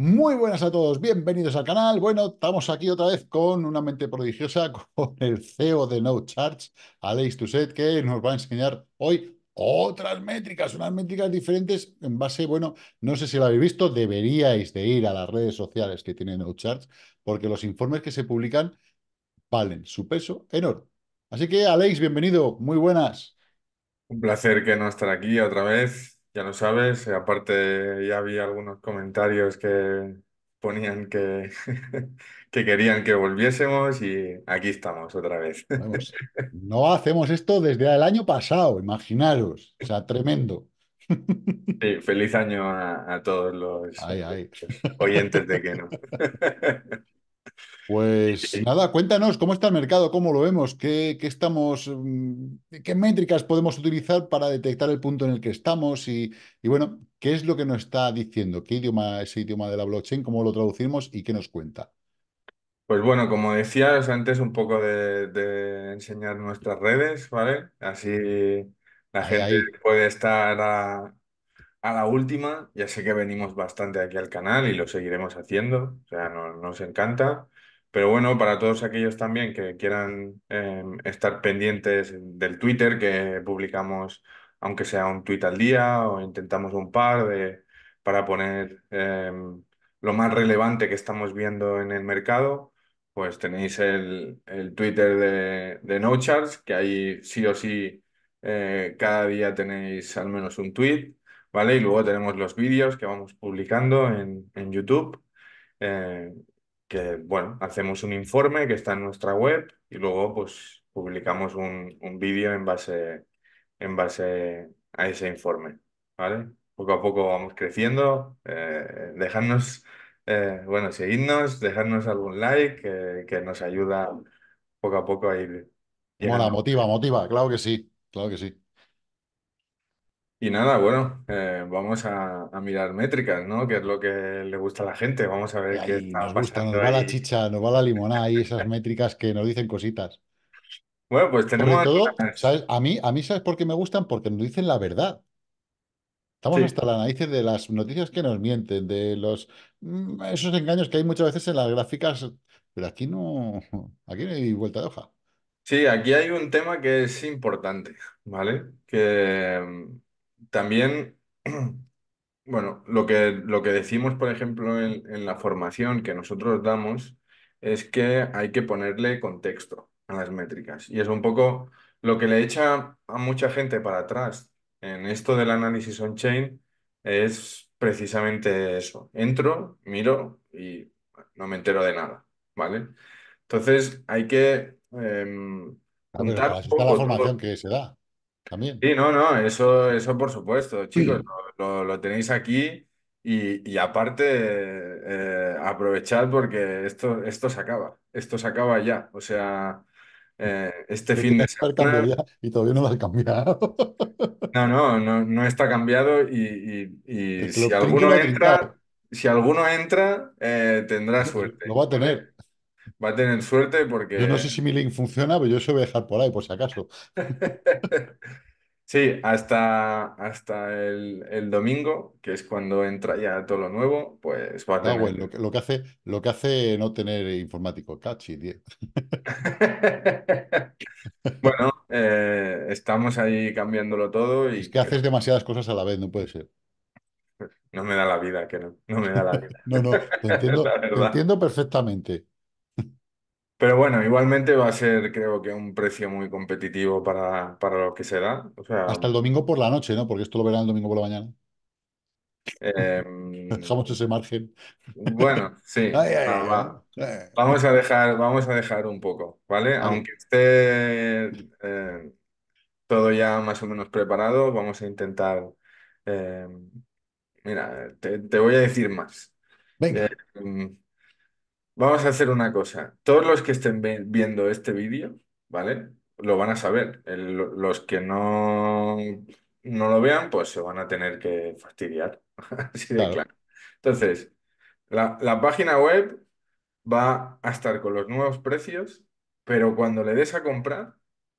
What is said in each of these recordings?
Muy buenas a todos, bienvenidos al canal. Bueno, estamos aquí otra vez con una mente prodigiosa, con el CEO de No Alex Tusset, que nos va a enseñar hoy otras métricas, unas métricas diferentes en base, bueno, no sé si lo habéis visto, deberíais de ir a las redes sociales que tiene No porque los informes que se publican valen su peso en oro. Así que, Alex, bienvenido, muy buenas. Un placer que no estar aquí otra vez. Ya lo sabes, eh, aparte ya había algunos comentarios que ponían que, que querían que volviésemos y aquí estamos otra vez. no hacemos esto desde el año pasado, imaginaros, o sea, tremendo. feliz año a, todos los oyentes de que no. Pues eh, eh, nada, cuéntanos cómo está el mercado, cómo lo vemos, qué, estamos, mm, qué métricas podemos utilizar para detectar el punto en el que estamos y, bueno, qué es lo que nos está diciendo, qué idioma es idioma de la blockchain, cómo lo traducimos y qué nos cuenta. Pues bueno, como decías antes, un poco de, enseñar nuestras redes, ¿vale? Así la gente puede estar a, la última. Ya sé que venimos bastante aquí al canal y lo seguiremos haciendo, o sea, nos encanta. Pero bueno, para todos aquellos también que quieran em, estar pendientes del Twitter, que publicamos, aunque sea un tweet al día o intentamos un par de, para poner em, lo más relevante que estamos viendo en el mercado, pues tenéis el, Twitter de, de NoCharts, que ahí sí o sí eh, cada día tenéis al menos un tweet, ¿vale? Y luego tenemos los vídeos que vamos publicando en, YouTube. Eh, que, bueno, hacemos un informe que está en nuestra web y luego, pues, publicamos un, vídeo en base, en base a ese informe, ¿vale? Poco a poco vamos creciendo, eh, dejadnos, eh, bueno, seguidnos, dejadnos algún like que, nos ayuda poco a poco a ir... Bueno, motiva, motiva, claro que sí, claro que sí. Y nada, bueno, eh, vamos a, mirar métricas, ¿no? Que es lo que le gusta a la gente. Vamos a ver qué está nos gusta, nos va la chicha, nos va la limonada y esas métricas que nos dicen cositas. Bueno, pues tenemos. A, mí, a mí, ¿sabes por qué me gustan? Porque nos dicen la verdad. Estamos hasta la narices de las noticias que nos mienten, de los mm, esos engaños que hay muchas veces en las gráficas, pero aquí no, aquí no hay vuelta de hoja. Sí, aquí hay un tema que es importante, ¿vale? Que también, bueno, lo que, lo que decimos, por ejemplo, en, la formación que nosotros damos es que hay que ponerle contexto a las métricas. Y es un poco lo que le echa a mucha gente para atrás en esto del análisis on-chain es precisamente eso. Entro, miro y no me entero de nada, ¿vale? Entonces hay que em, la formación que se da también. Sí, no, no, eso, eso por supuesto, chicos, lo, tenéis aquí y, aparte eh, aprovechad porque esto, esto se acaba, esto se acaba ya, o sea, eh, este fin de semana... Y todavía no va cambiado. No, no, no, está cambiado y, si, alguno entra, si alguno entra, tendrá suerte. Lo va a tener. Va a tener suerte porque. Yo no sé si mi link funciona, pero yo eso voy a dejar por ahí, por si acaso. sí, hasta, hasta el, domingo, que es cuando entra ya todo lo nuevo, pues va a tener. bueno, lo, que, hace, lo que hace no tener informático, cachi, tío. bueno, eh, estamos ahí cambiándolo todo. Y es que haces demasiadas cosas a la vez, no puede ser. No me da la vida, que no, no me da la vida. no, no, te entiendo perfectamente. Pero bueno, igualmente va a ser, creo que, un precio muy competitivo para, para lo que se da. Hasta el domingo por la noche, ¿no? Porque esto lo verán el domingo por la mañana. Em, Dejamos ese margen. bueno, sí. Vamos a dejar, vamos a dejar un poco, ¿vale? Aunque esté em, todo ya más o menos preparado, vamos a intentar. Em, mira, te, voy a decir más. venga. Vamos a hacer una cosa. Todos los que estén viendo este vídeo, ¿vale? Lo van a saber. los que no, no lo vean, pues se van a tener que fastidiar. Entonces, la, página web va a estar con los nuevos precios, pero cuando le des a comprar,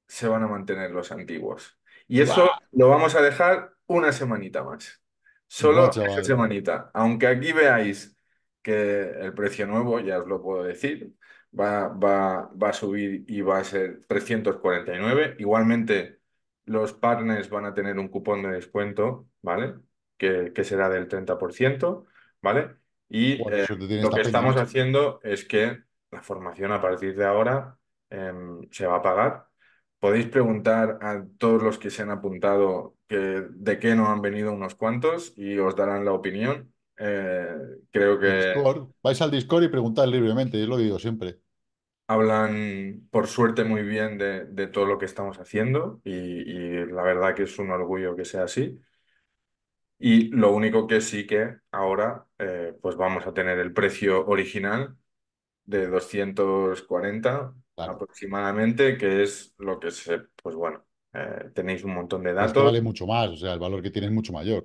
se van a mantener los antiguos. Y eso lo vamos a dejar una semanita más. Solo esa semanita. Aunque aquí veáis que el precio nuevo, ya os lo puedo decir, va, va, a subir y va a ser 349. Igualmente, los partners van a tener un cupón de descuento, ¿vale? Que, será del 30%, ¿vale? Y eh, lo que estamos haciendo es que la formación a partir de ahora em, se va a pagar. Podéis preguntar a todos los que se han apuntado de qué no han venido unos cuantos y os darán la opinión. Eh, creo que. Vais al Discord y preguntad libremente, yo lo digo siempre. Hablan, por suerte, muy bien de, de todo lo que estamos haciendo y, la verdad que es un orgullo que sea así. Y lo único que sí que ahora, eh, pues vamos a tener el precio original de 240 aproximadamente, que es lo que se, pues bueno, eh, tenéis un montón de datos. vale mucho más, o sea, el valor que tiene es mucho mayor.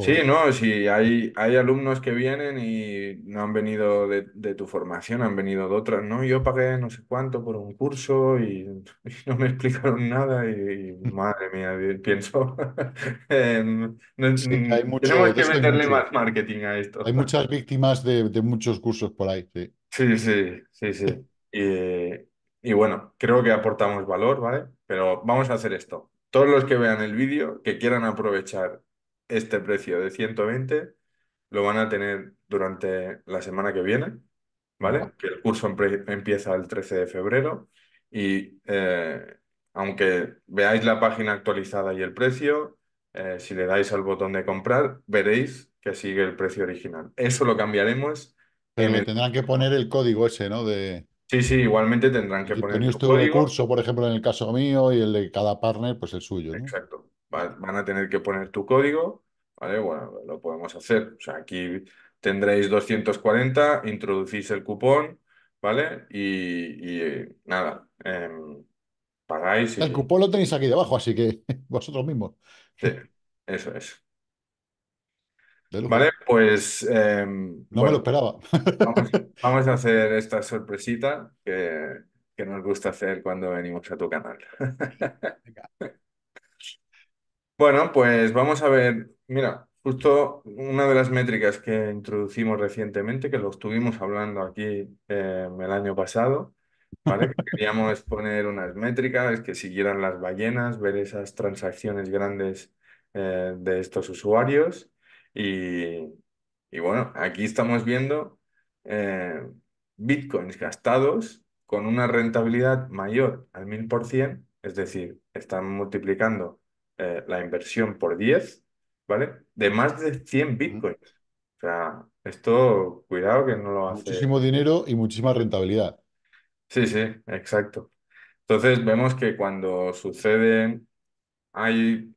Sí, no, sí, hay, hay alumnos que vienen y no han venido de, tu formación, han venido de otras, ¿no? Yo pagué no sé cuánto por un curso y, no me explicaron nada y, madre mía, pienso, mm, tenemos que meterle más marketing a esto. Hay muchas víctimas de, muchos cursos por ahí, sí. Sí, sí, sí, sí. Y, y bueno, creo que aportamos valor, ¿vale? Pero vamos a hacer esto. Todos los que vean el vídeo, que quieran aprovechar este precio de 120 lo van a tener durante la semana que viene, ¿vale? Que el curso empieza el 13 de febrero y eh, aunque veáis la página actualizada y el precio, eh, si le dais al botón de comprar, veréis que sigue el precio original. Eso lo cambiaremos. Pero tendrán que poner el código ese, ¿no? De... Sí, sí, igualmente tendrán que poner el código. curso, por ejemplo, en el caso mío y el de cada partner, pues el suyo. ¿no? Exacto van a tener que poner tu código, ¿vale? Bueno, lo podemos hacer. O sea, aquí tendréis 240, introducís el cupón, ¿vale? Y, eh, nada, em, pagáis. El cupón lo tenéis aquí debajo, así que vosotros mismos. Sí, eso es. Vale, pues. Em, no me lo esperaba. Vamos, a hacer esta sorpresita que, que nos gusta hacer cuando venimos a tu canal. Bueno, pues vamos a ver, mira, justo una de las métricas que introducimos recientemente, que lo estuvimos hablando aquí eh, el año pasado, Que queríamos poner unas métricas que siguieran las ballenas, ver esas transacciones grandes eh, de estos usuarios y, bueno, aquí estamos viendo eh, bitcoins gastados con una rentabilidad mayor al 1000%, es decir, están multiplicando eh, la inversión por 10, ¿vale? De más de 100 bitcoins. O sea, esto, cuidado que no lo hace. Muchísimo dinero y muchísima rentabilidad. Sí, sí, exacto. Entonces vemos que cuando sucede hay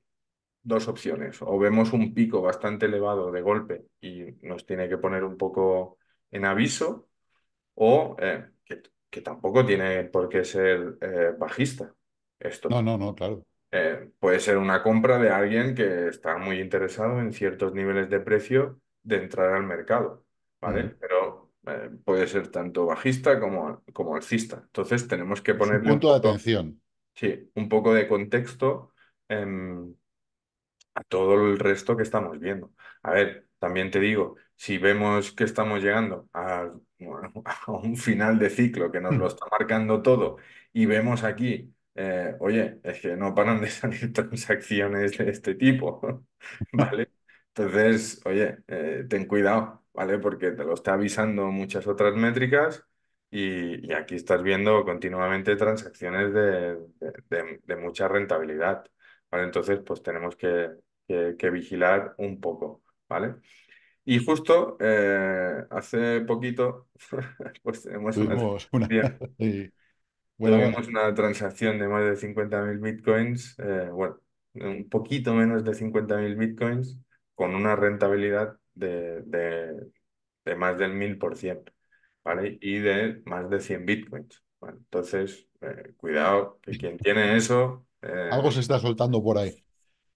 dos opciones. O vemos un pico bastante elevado de golpe y nos tiene que poner un poco en aviso, o eh, que, tampoco tiene por qué ser eh, bajista. Esto. No, no, no, claro. Eh, puede ser una compra de alguien que está muy interesado en ciertos niveles de precio de entrar al mercado, ¿vale? Mm. Pero eh, puede ser tanto bajista como, como alcista. Entonces tenemos que poner... un punto de atención. Sí, un poco de contexto em, a todo el resto que estamos viendo. A ver, también te digo, si vemos que estamos llegando a, a un final de ciclo que nos lo mm. está marcando todo y vemos aquí eh, oye, es que no paran de salir transacciones de este tipo, ¿vale? Entonces, oye, eh, ten cuidado, ¿vale? Porque te lo está avisando muchas otras métricas y, aquí estás viendo continuamente transacciones de, mucha rentabilidad, ¿vale? Entonces, pues tenemos que, vigilar un poco, ¿vale? Y justo eh, hace poquito, pues tenemos una... Bueno, una transacción de más de 50.000 bitcoins, eh, bueno, un poquito menos de 50.000 bitcoins, con una rentabilidad de, más del 1000%, ¿vale? Y de más de 100 bitcoins. bueno Entonces, eh, cuidado, que quien tiene eso... Eh, Algo se está soltando por ahí.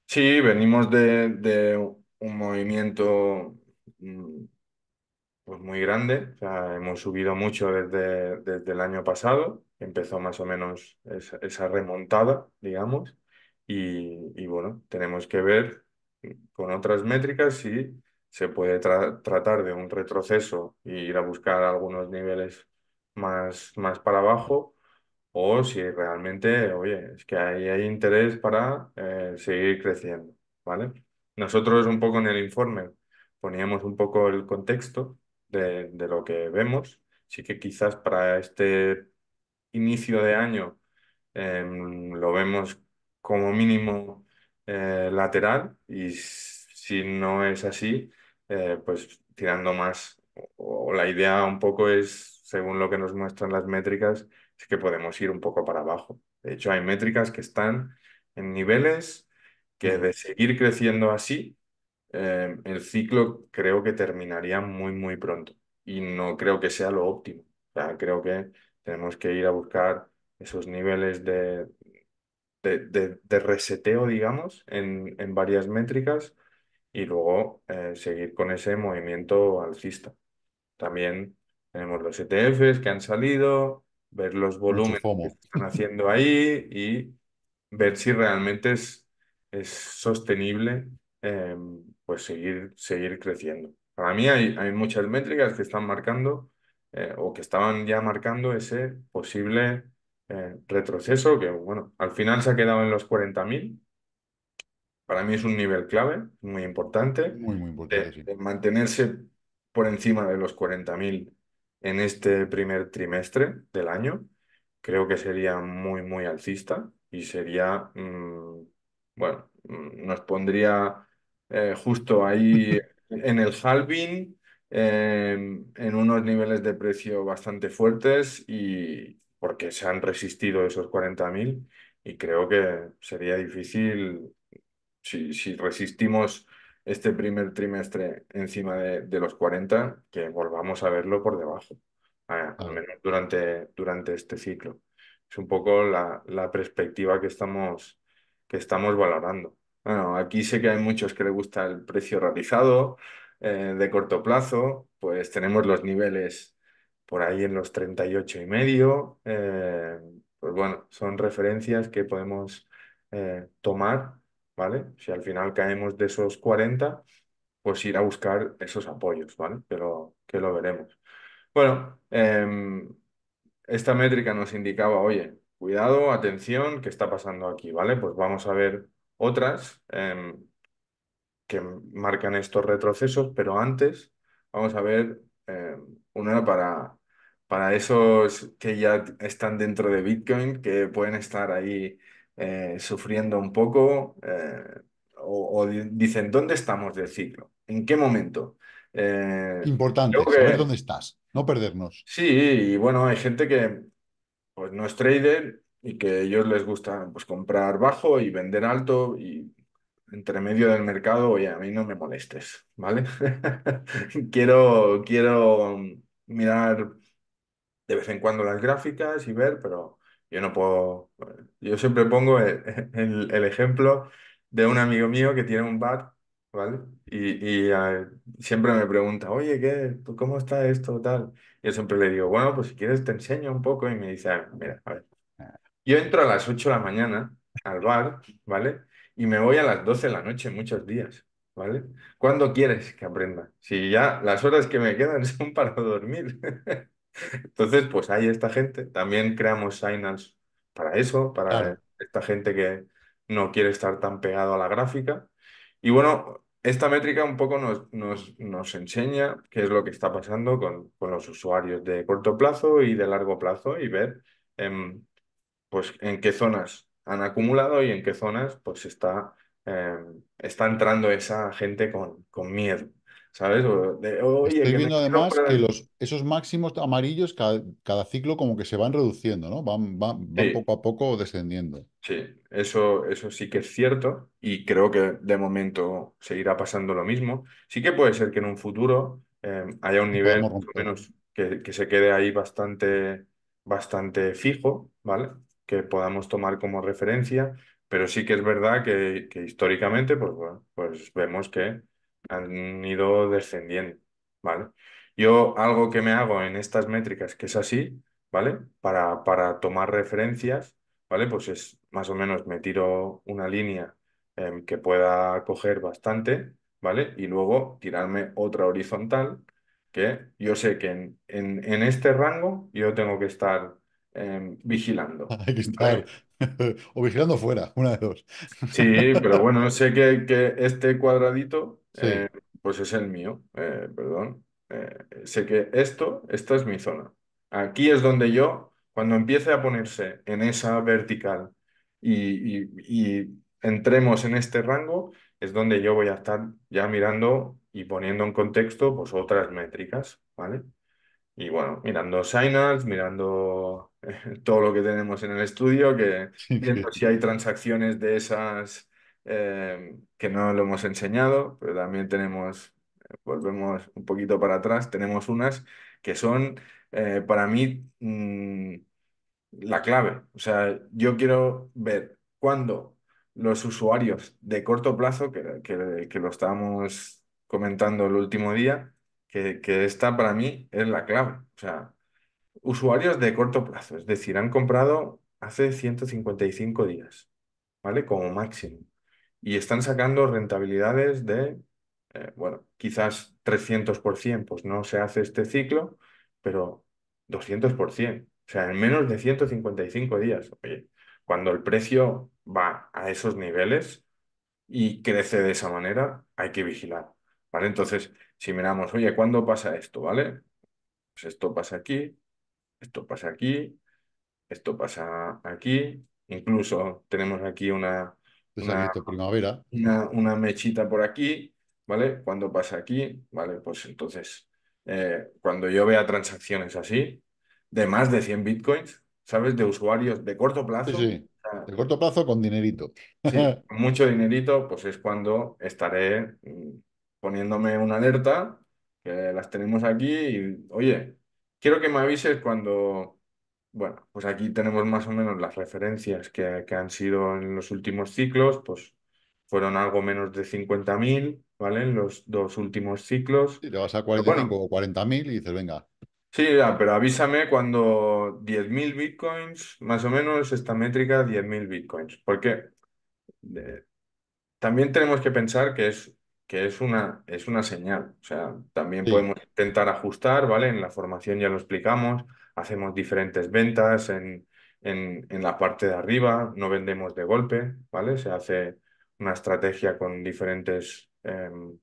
sí, venimos de, un movimiento mm, pues, muy grande. O hemos subido mucho desde, desde el año pasado. Empezó más o menos esa, remontada, digamos. Y, bueno, tenemos que ver con otras métricas si se puede tratar de un retroceso e ir a buscar algunos niveles más, más para abajo o si realmente, oye, es que hay, hay interés para eh, seguir creciendo, ¿vale? Nosotros un poco en el informe poníamos un poco el contexto de, lo que vemos. Sí que quizás para este inicio de año em, lo vemos como mínimo eh, lateral y si no es así, eh, pues tirando más. O, la idea un poco es, según lo que nos muestran las métricas, es que podemos ir un poco para abajo. De hecho, hay métricas que están en niveles que de seguir creciendo así, eh, el ciclo creo que terminaría muy, muy pronto y no creo que sea lo óptimo. creo que tenemos que ir a buscar esos niveles de, de, reseteo, digamos, en, en, varias métricas y luego eh, seguir con ese movimiento alcista. También tenemos los ETFs que han salido, ver los volúmenes que están haciendo ahí y ver si realmente es, es sostenible eh, pues seguir, seguir creciendo. Para mí hay, muchas métricas que están marcando eh, o que estaban ya marcando ese posible eh, retroceso que, bueno, al final se ha quedado en los 40.000. Para mí es un nivel clave, muy importante. Muy, muy importante. mantenerse por encima de los 40.000 en este primer trimestre del año, creo que sería muy, muy alcista y sería, mm, bueno, mm, nos pondría eh, justo ahí en el halving, em, en unos niveles de precio bastante fuertes y porque se han resistido esos 40.000 y creo que sería difícil si, resistimos este primer trimestre encima de, los 40, que volvamos a verlo por debajo, al menos durante, durante este ciclo. Es un poco la, la perspectiva que estamos, que estamos valorando. Bueno, aquí sé que hay muchos que les gusta el precio realizado eh, de corto plazo, pues tenemos los niveles por ahí en los 38 y medio. Eh, pues bueno, son referencias que podemos eh, tomar, ¿vale? Si al final caemos de esos 40, pues ir a buscar esos apoyos, ¿vale? Pero que lo veremos. Bueno, em, esta métrica nos indicaba, oye, cuidado, atención, ¿qué está pasando aquí, ¿vale? Pues vamos a ver otras em, que marcan estos retrocesos, pero antes vamos a ver em, una para, para esos que ya están dentro de Bitcoin, que pueden estar ahí eh, sufriendo un poco eh, o, dicen, ¿dónde estamos del ciclo? ¿En qué momento? Eh, Importante, saber dónde estás, no perdernos. Sí, y bueno, hay gente que pues, no es trader y que a ellos les gusta pues, comprar bajo y vender alto y entre medio del mercado, oye, a mí no me molestes, ¿vale? quiero, quiero mirar de vez en cuando las gráficas y ver, pero yo no puedo, yo siempre pongo e, e, el, ejemplo de un amigo mío que tiene un bar, ¿vale? Y, y ah, siempre me pregunta, oye, ¿qué? ¿Cómo está esto? Tal. Yo siempre le digo, bueno, pues si quieres te enseño un poco y me dice, ah, mira, a ver, yo entro a las 8 de la mañana al bar, ¿vale? Y me voy a las 12 de la noche muchos días, ¿vale? ¿Cuándo quieres que aprenda? Si ya las horas que me quedan son para dormir. Entonces, pues hay esta gente. También creamos signals para eso, para esta gente que no quiere estar tan pegado a la gráfica. Y bueno, esta métrica un poco nos, nos, enseña qué es lo que está pasando con, los usuarios de corto plazo y de largo plazo y ver em, pues en qué zonas han acumulado y en qué zonas pues está, em, está entrando esa gente con, con miedo. ¿Sabes? Estoy viendo además que los, esos máximos amarillos cada, ciclo como que se van reduciendo, ¿no? Van, van, poco a poco descendiendo. Sí, eso, eso sí que es cierto y creo que de momento seguirá pasando lo mismo. Sí que puede ser que en un futuro em, haya un nivel menos que, se quede ahí bastante, bastante fijo, ¿vale? que podamos tomar como referencia, pero sí que es verdad que, históricamente, pues pues vemos que han ido descendiendo, ¿vale? Yo algo que me hago en estas métricas, que es así, ¿vale? Para, para tomar referencias, ¿vale? Pues es más o menos me tiro una línea em, que pueda coger bastante, ¿vale? Y luego tirarme otra horizontal, que yo sé que en este rango yo tengo que estar Em, vigilando. o vigilando fuera, una de dos. sí, pero bueno, sé que, este cuadradito, eh, pues es el mío, eh, perdón. Eh, sé que esto, esta es mi zona. Aquí es donde yo, cuando empiece a ponerse en esa vertical y, entremos en este rango, es donde yo voy a estar ya mirando y poniendo en contexto pues otras métricas, ¿vale? Y bueno, mirando signals, mirando todo lo que tenemos en el estudio, que si hay transacciones de esas eh, que no lo hemos enseñado, pero también tenemos, volvemos un poquito para atrás, tenemos unas que son eh, para mí mm, la clave. O sea, yo quiero ver cuándo los usuarios de corto plazo, que, lo estábamos comentando el último día, que, que esta para mí es la clave. O sea, usuarios de corto plazo, es decir, han comprado hace 155 días, ¿vale? Como máximo. Y están sacando rentabilidades de, eh, bueno, quizás 300%, pues no se hace este ciclo, pero 200%, o sea, en menos de 155 días. cuando el precio va a esos niveles y crece de esa manera, hay que vigilar, ¿vale? Entonces, si miramos, oye, ¿cuándo pasa esto, ¿vale? Pues esto pasa aquí, esto pasa aquí, esto pasa aquí, incluso tenemos aquí una, una, Una, mechita por aquí, ¿vale? Cuando pasa aquí, ¿vale? Pues entonces, eh, cuando yo vea transacciones así, de más de 100 bitcoins, ¿sabes? De usuarios de corto plazo. Sí, sí. De corto plazo con dinerito. Sí, mucho dinerito, pues es cuando estaré mm, poniéndome una alerta, que las tenemos aquí y, oye, Quiero que me avises cuando, bueno, pues aquí tenemos más o menos las referencias que, han sido en los últimos ciclos, pues fueron algo menos de 50.000, ¿vale? En los dos últimos ciclos. Y te vas a 45 o 40.000 y dices, venga. Sí, pero avísame cuando 10.000 bitcoins, más o menos esta métrica, 10.000 bitcoins. Porque también tenemos que pensar que es que es una, es una señal. O sea, también podemos intentar ajustar, ¿vale? En la formación ya lo explicamos, hacemos diferentes ventas en, en, en la parte de arriba, no vendemos de golpe, ¿vale? Se hace una estrategia con diferentes, em,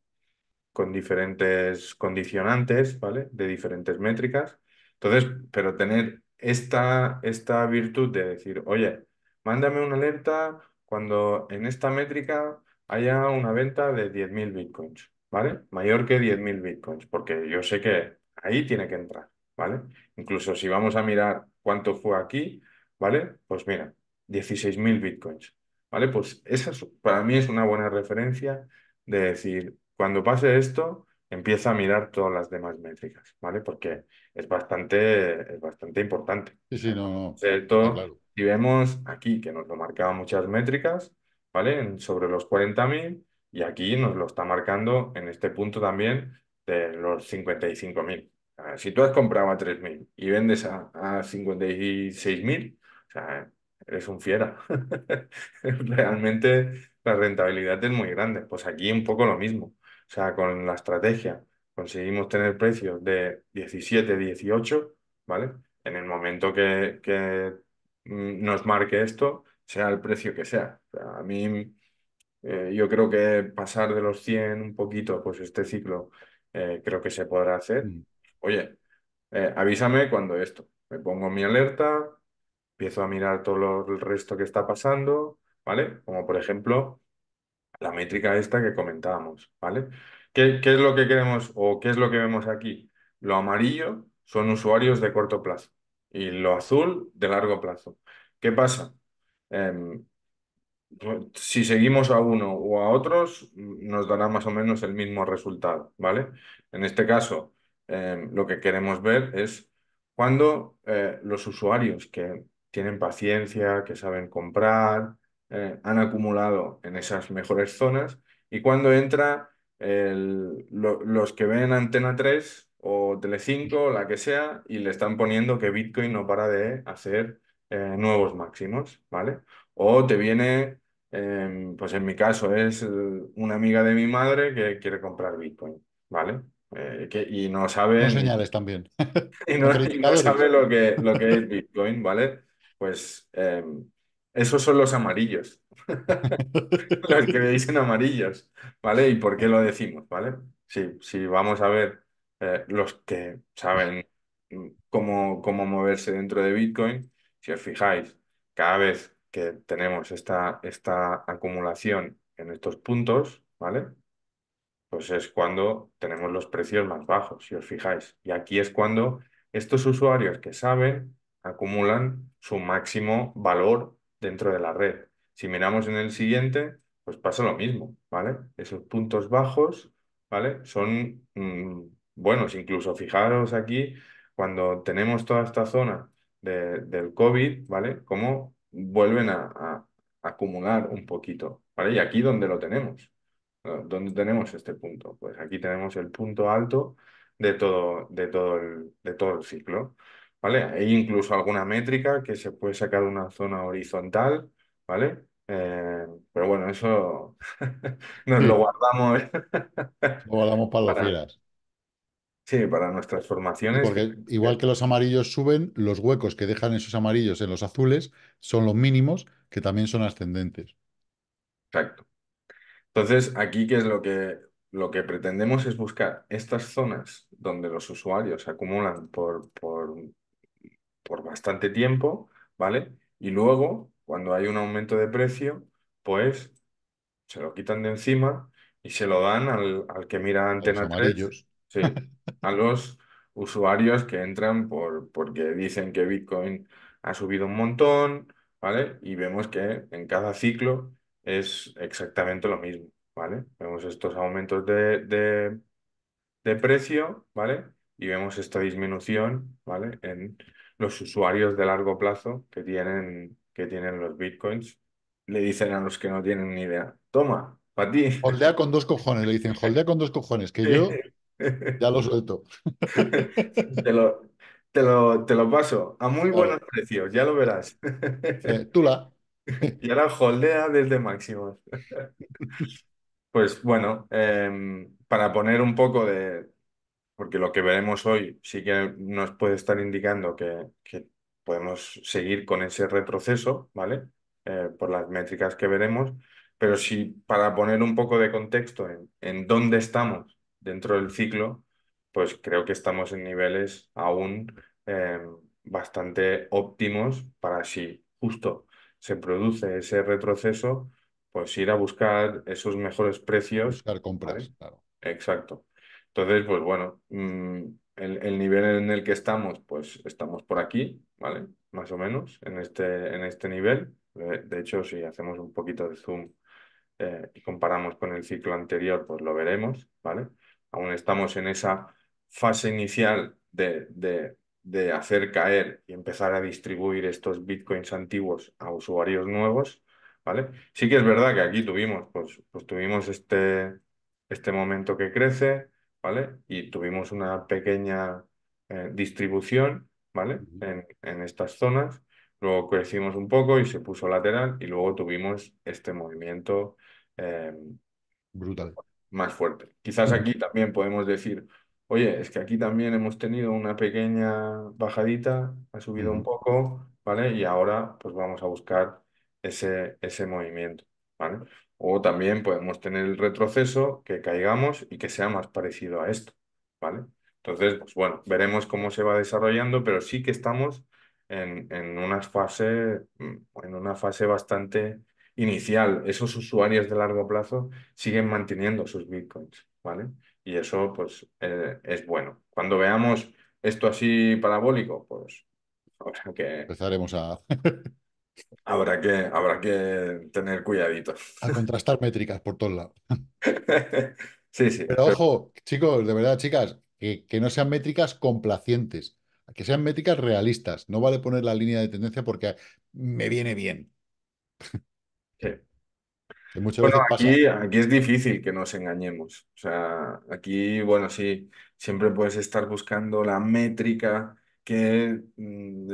con diferentes condicionantes, ¿vale? De diferentes métricas. Entonces, pero tener esta, esta virtud de decir, oye, mándame una alerta cuando en esta métrica haya una venta de 10.000 bitcoins, ¿vale? Mayor que 10.000 bitcoins, porque yo sé que ahí tiene que entrar, ¿vale? Incluso si vamos a mirar cuánto fue aquí, ¿vale? Pues mira, 16.000 bitcoins, ¿vale? Pues esa para mí es una buena referencia de decir, cuando pase esto, empieza a mirar todas las demás métricas, ¿vale? Porque es bastante, es bastante importante. Sí, sí, no, no. Si vemos aquí que nos lo marcaba muchas métricas, ¿vale? sobre los 40.000 y aquí nos lo está marcando en este punto también de los 55.000. si tú has comprado a 3.000 y vendes a, 56.000, o sea, eres un fiera. Realmente la rentabilidad es muy grande. Pues aquí un poco lo mismo. O sea, con la estrategia conseguimos tener precios de 17, 18, ¿vale? En el momento que mm, nos marque esto, sea el precio que sea. a mí, eh, yo creo que pasar de los 100 un poquito, pues este ciclo eh, creo que se podrá hacer. Mm. Oye, eh, avísame cuando esto. Me pongo mi alerta, empiezo a mirar todo lo, el resto que está pasando, ¿vale? Como por ejemplo la métrica esta que comentábamos, ¿vale? ¿Qué, es lo que queremos o qué es lo que vemos aquí? Lo amarillo son usuarios de corto plazo y lo azul de largo plazo. ¿Qué pasa? Em, si seguimos a uno o a otros, nos dará más o menos el mismo resultado, ¿vale? En este caso, em, lo que queremos ver es cuando eh, los usuarios que tienen paciencia, que saben comprar, eh, han acumulado en esas mejores zonas y cuando entra los que ven Antena 3 o Tele o la que sea, y le están poniendo que Bitcoin no para de hacer eh, nuevos máximos, ¿vale? O te viene, em, pues en mi caso es eh, una amiga de mi madre que quiere comprar Bitcoin, ¿vale? Eh, que, y no sabe... señales también. Y no, sabe lo que, lo que es Bitcoin, ¿vale? Pues em, esos son los amarillos, los que veis en amarillos, ¿vale? ¿Y por qué lo decimos, ¿vale? Si, si vamos a ver los que saben mm, cómo, cómo moverse dentro de Bitcoin, si os fijáis, cada vez que tenemos esta, esta acumulación en estos puntos, ¿vale? Pues es cuando tenemos los precios más bajos, si os fijáis. Y aquí es cuando estos usuarios que saben acumulan su máximo valor dentro de la red. Si miramos en el siguiente, pues pasa lo mismo, ¿vale? Esos puntos bajos, ¿vale? Son mm, buenos, incluso fijaros aquí, cuando tenemos toda esta zona del COVID, ¿vale? Cómo vuelven a, acumular un poquito, ¿vale? Y aquí donde lo tenemos, ¿dónde tenemos este punto? Pues aquí tenemos el punto alto de todo, de todo, el, de todo el ciclo, ¿vale? Hay incluso alguna métrica que se puede sacar una zona horizontal, ¿vale? Eh, pero bueno, eso nos lo hmm. guardamos. lo guardamos para, la las Sí, para nuestras formaciones. Porque igual que los amarillos suben, los huecos que dejan esos amarillos en los azules son los mínimos, que también son ascendentes. Exacto. Entonces, aquí qué es lo que, lo que pretendemos es buscar estas zonas donde los usuarios se acumulan por, por, por bastante tiempo, ¿vale? Y luego, cuando hay un aumento de precio, pues se lo quitan de encima y se lo dan al, al que mira Antena los 3. Sí. a los usuarios que entran por, porque dicen que Bitcoin ha subido un montón, ¿vale? Y vemos que en cada ciclo es exactamente lo mismo, ¿vale? Vemos estos aumentos de, precio, ¿vale? Y vemos esta disminución, ¿vale? En los usuarios de largo plazo que tienen, que tienen los Bitcoins. Le dicen a los que no tienen ni idea, toma, para ti. Holdea con dos cojones, le dicen, holdea con dos cojones, que yo ya lo suelto. Te lo, te lo, te lo paso a muy buenos precios, ya lo verás. Eh, tú Tula. Y ahora holdea desde máximos. Pues bueno, em, para poner un poco de, porque lo que veremos hoy sí que nos puede estar indicando que, podemos seguir con ese retroceso, ¿vale? Eh, por las métricas que veremos, pero sí, para poner un poco de contexto en, en dónde estamos dentro del ciclo, pues creo que estamos en niveles aún eh, bastante óptimos para si justo se produce ese retroceso, pues ir a buscar esos mejores precios. Buscar compras, claro. Exacto. Entonces, pues bueno, mm, el, nivel en el que estamos, pues estamos por aquí, ¿vale? Más o menos, en este, en este nivel. De, hecho, si hacemos un poquito de zoom eh, y comparamos con el ciclo anterior, pues lo veremos, ¿vale? aún estamos en esa fase inicial de, hacer caer y empezar a distribuir estos bitcoins antiguos a usuarios nuevos, ¿vale? Sí que es verdad que aquí tuvimos, pues, pues tuvimos este, este momento que crece, ¿vale? Y tuvimos una pequeña eh, distribución, ¿vale? En, estas zonas. Luego crecimos un poco y se puso lateral y luego tuvimos este movimiento eh, brutal más fuerte. Quizás aquí también podemos decir, oye, es que aquí también hemos tenido una pequeña bajadita, ha subido un poco, ¿vale? Y ahora pues vamos a buscar ese, ese movimiento, ¿vale? O también podemos tener el retroceso, que caigamos y que sea más parecido a esto, ¿vale? Entonces, pues bueno, veremos cómo se va desarrollando, pero sí que estamos en, en una fase, mm, en una fase bastante inicial, esos usuarios de largo plazo siguen manteniendo sus bitcoins, ¿vale? Y eso, pues, eh, es bueno. Cuando veamos esto así parabólico, pues, habrá que... Empezaremos a... habrá que, habrá que tener cuidadito. A contrastar métricas por todos lados. sí, sí. Pero, ojo, chicos, de verdad, chicas, que no sean métricas complacientes que sean métricas realistas. No vale poner la línea de tendencia porque me viene bien. Sí. Bueno, aquí, es difícil que nos engañemos. O sea, aquí, bueno, sí, siempre puedes estar buscando la métrica que mm,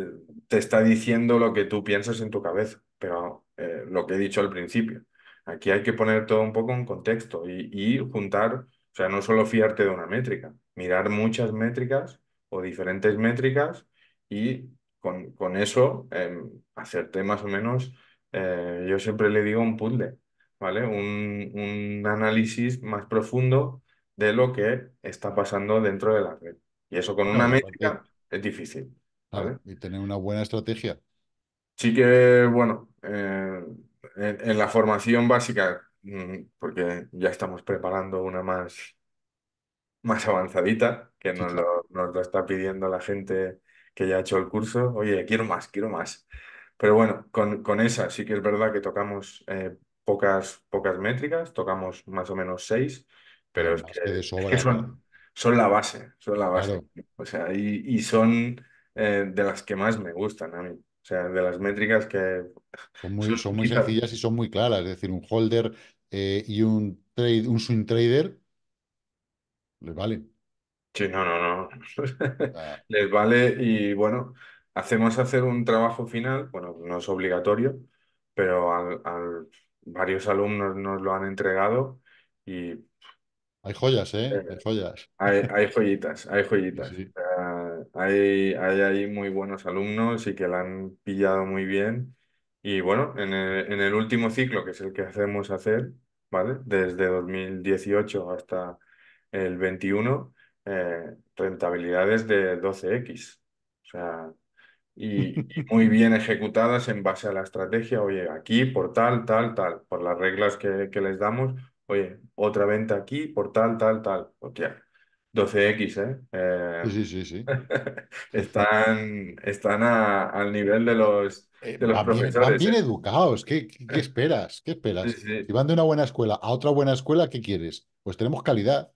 te está diciendo lo que tú piensas en tu cabeza, pero eh, lo que he dicho al principio, aquí hay que poner todo un poco en contexto y, juntar, o sea, no solo fiarte de una métrica, mirar muchas métricas o diferentes métricas y con, eso em, hacerte más o menos eh, yo siempre le digo un puzzle, ¿vale? Un, análisis más profundo de lo que está pasando dentro de la red. Y eso con una métrica es difícil. Y tener una buena estrategia. Sí que, bueno, eh, en, la formación básica, mm, porque ya estamos preparando una más, más avanzadita, que nos nos lo está pidiendo la gente que ya ha hecho el curso. Oye, quiero más, quiero más. Pero bueno, con, con, esa sí que es verdad que tocamos eh, pocas, pocas métricas, tocamos más o menos seis, pero es que, son, la base, son la base. O sea, y, son eh, de las que más me gustan a mí. O sea, de las métricas que... Son muy, sencillas y son muy claras. Es decir, un holder eh, y un, trade, un swing trader les vale. Sí, no, no, no. les vale y bueno, hacemos hacer un trabajo final, bueno, no es obligatorio, pero al, varios alumnos nos lo han entregado y... Hay joyas, ¿eh? eh hay joyas. Hay, joyitas, hay joyitas. hay, hay, muy buenos alumnos y que la han pillado muy bien. Y bueno, en el, en el último ciclo, que es el que hacemos hacer, ¿vale? Desde 2018 hasta el 21, eh, rentabilidades de 12X. O sea, y, muy bien ejecutadas en base a la estrategia. Oye, aquí por tal, tal, tal, por las reglas que, les damos. Oye, otra venta aquí por tal, tal, tal. 12X, ¿eh? ¿eh? sí, sí, sí. están están al nivel de los, eh, profesores. Bien, bien ¿eh? educados. ¿Qué, esperas? ¿Qué esperas? Si van de una buena escuela a otra buena escuela, ¿qué quieres? Pues tenemos calidad.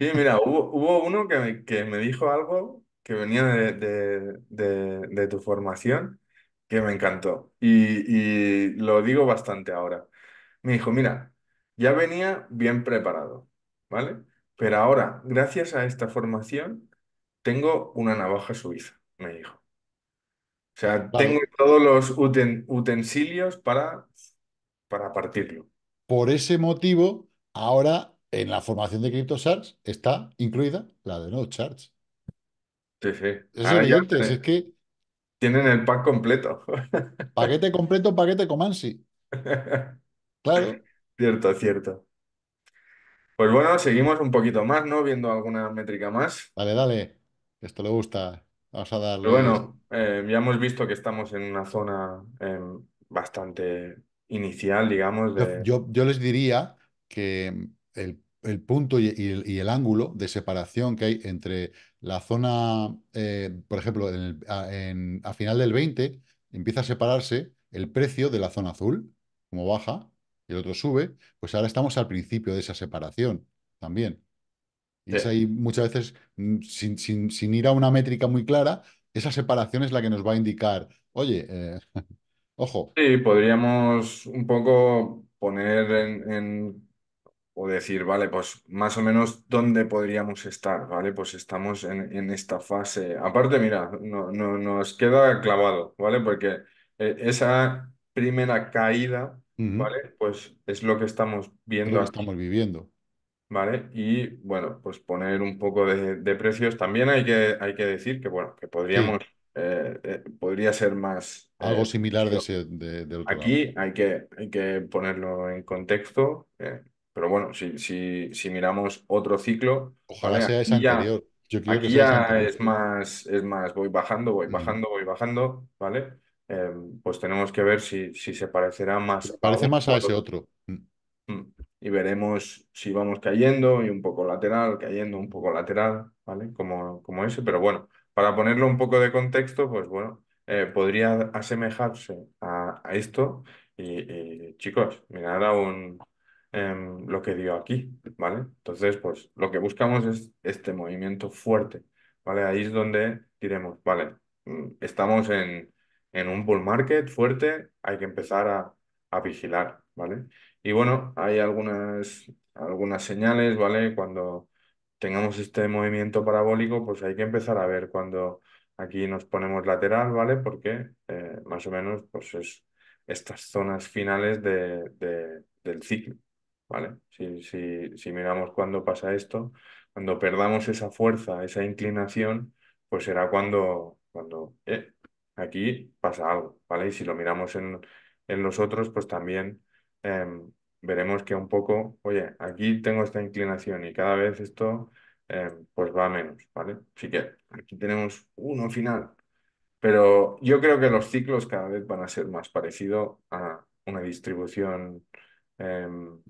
Sí, mira, hubo, hubo uno que que me dijo algo que venía de, tu formación, que me encantó. Y, lo digo bastante ahora. Me dijo, mira, ya venía bien preparado, ¿vale? Pero ahora, gracias a esta formación, tengo una navaja suiza, me dijo. O sea, tengo todos los utensilios para, para partirlo. Por ese motivo, ahora en la formación de CryptoSharks está incluida la de No Sí, sí. que tienen el pack completo. paquete completo, paquete Comansi. Claro. Cierto, cierto. Pues bueno, seguimos un poquito más, ¿no? Viendo alguna métrica más. vale dale. Esto le gusta. Vamos a bueno, eh, ya hemos visto que estamos en una zona eh, bastante inicial, digamos, Yo, les diría que el, punto y el ángulo de separación que hay entre la zona, eh, por ejemplo, en a, final del 20 empieza a separarse el precio de la zona azul, como baja, y el otro sube, pues ahora estamos al principio de esa separación también. Y es ahí muchas veces, mm, sin, ir a una métrica muy clara, esa separación es la que nos va a indicar, oye, eh, ojo. Sí, podríamos un poco poner en o decir, vale, pues más o menos dónde podríamos estar, ¿vale? Pues estamos en, esta fase. Aparte, mira, no, no, nos queda clavado, ¿vale? Porque eh, esa primera caída, ¿vale? Pues es lo que estamos viendo. estamos viviendo. ¿Vale? Y bueno, pues poner un poco de, precios. También hay que, hay que decir que, bueno, que podríamos, eh, eh, podría ser más... Algo similar de, Aquí Hay, que, hay que ponerlo en contexto pero bueno, si, si, miramos otro ciclo. Ojalá sea ese anterior. Yo creo que ya es más, es más, voy bajando, voy mm. bajando, voy bajando, ¿vale? Em, pues tenemos que ver si, si se parecerá más. parece más a ese otro. Mm. Mm. Y veremos si vamos cayendo y un poco lateral, cayendo un poco lateral, ¿vale? Como, como ese, pero bueno, para ponerlo un poco de contexto, pues bueno, eh, podría asemejarse a, esto. Y, y, chicos, mirad a un, Em, lo que dio aquí, ¿vale? Entonces, pues lo que buscamos es este movimiento fuerte, ¿vale? Ahí es donde diremos, vale, mm, estamos en, un bull market fuerte, hay que empezar a, vigilar, ¿vale? Y bueno, hay algunas, algunas señales, ¿vale? Cuando tengamos este movimiento parabólico, pues hay que empezar a ver cuando aquí nos ponemos lateral, ¿vale? Porque eh, más o menos, pues es estas zonas finales del ciclo, ¿vale? Si, miramos cuándo pasa esto, cuando perdamos esa fuerza, esa inclinación, pues será cuando, cuando eh, aquí pasa algo, ¿vale? Y si lo miramos en, en otros, pues también em, veremos que un poco, oye, aquí tengo esta inclinación y cada vez esto em, pues va menos, ¿vale? Así que aquí tenemos uno final. Pero yo creo que los ciclos cada vez van a ser más parecidos a una distribución em,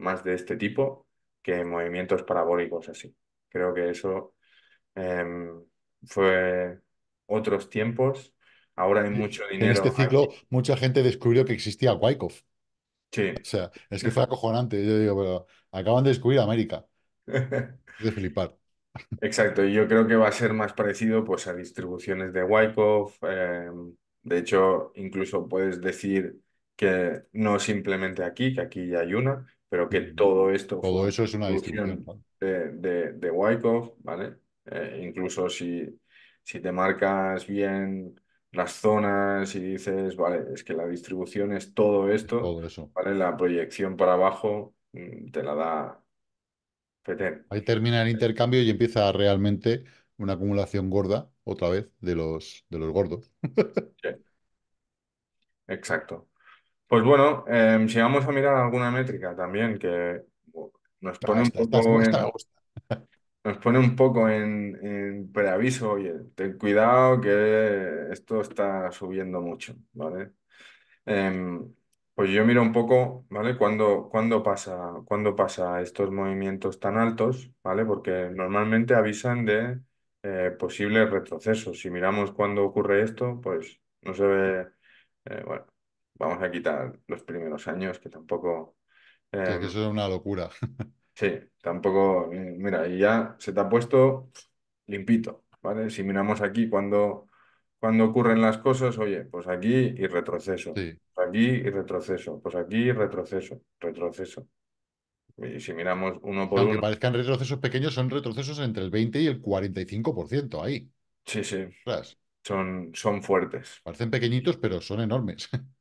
más de este tipo que movimientos parabólicos así. Creo que eso em, fue otros tiempos. Ahora hay mucho dinero. En este ciclo, mucha gente descubrió que existía Wyckoff. Sí. O sea, es que fue acojonante. Yo digo, pero acaban de descubrir América. de flipar. Exacto, y yo creo que va a ser más parecido pues, a distribuciones de Wyckoff. Em, de hecho, incluso puedes decir que no simplemente aquí, que aquí ya hay una, pero que todo esto... Todo eso es una distribución de, de, Wyckoff, ¿vale? Eh, incluso si, si te marcas bien las zonas y dices, vale, es que la distribución es todo esto, todo ¿vale? La proyección para abajo mm, te la da PT. Ahí termina el intercambio y empieza realmente una acumulación gorda, otra vez, de los, de los gordos. Exacto. Pues bueno, em, si vamos a mirar alguna métrica también que nos pone un poco en, nos pone un poco en, preaviso, oye, ten cuidado que esto está subiendo mucho, ¿vale? Em, pues yo miro un poco, ¿vale? Cuando, cuando pasa, cuando pasa estos movimientos tan altos, ¿vale? Porque normalmente avisan de eh, posibles retrocesos. Si miramos cuando ocurre esto, pues no se ve, eh, bueno, vamos a quitar los primeros años, que tampoco... que em, eso es una locura. sí, tampoco... Eh, mira, y ya se te ha puesto limpito, ¿vale? Si miramos aquí cuando, cuando ocurren las cosas, oye, pues aquí y retroceso, aquí y retroceso, pues aquí y retroceso, retroceso. Y si miramos uno por uno... Aunque parezcan retrocesos pequeños, son retrocesos entre el 20 y el 45% ahí. Sí, sí. Son, son fuertes. Parecen pequeñitos, pero son enormes.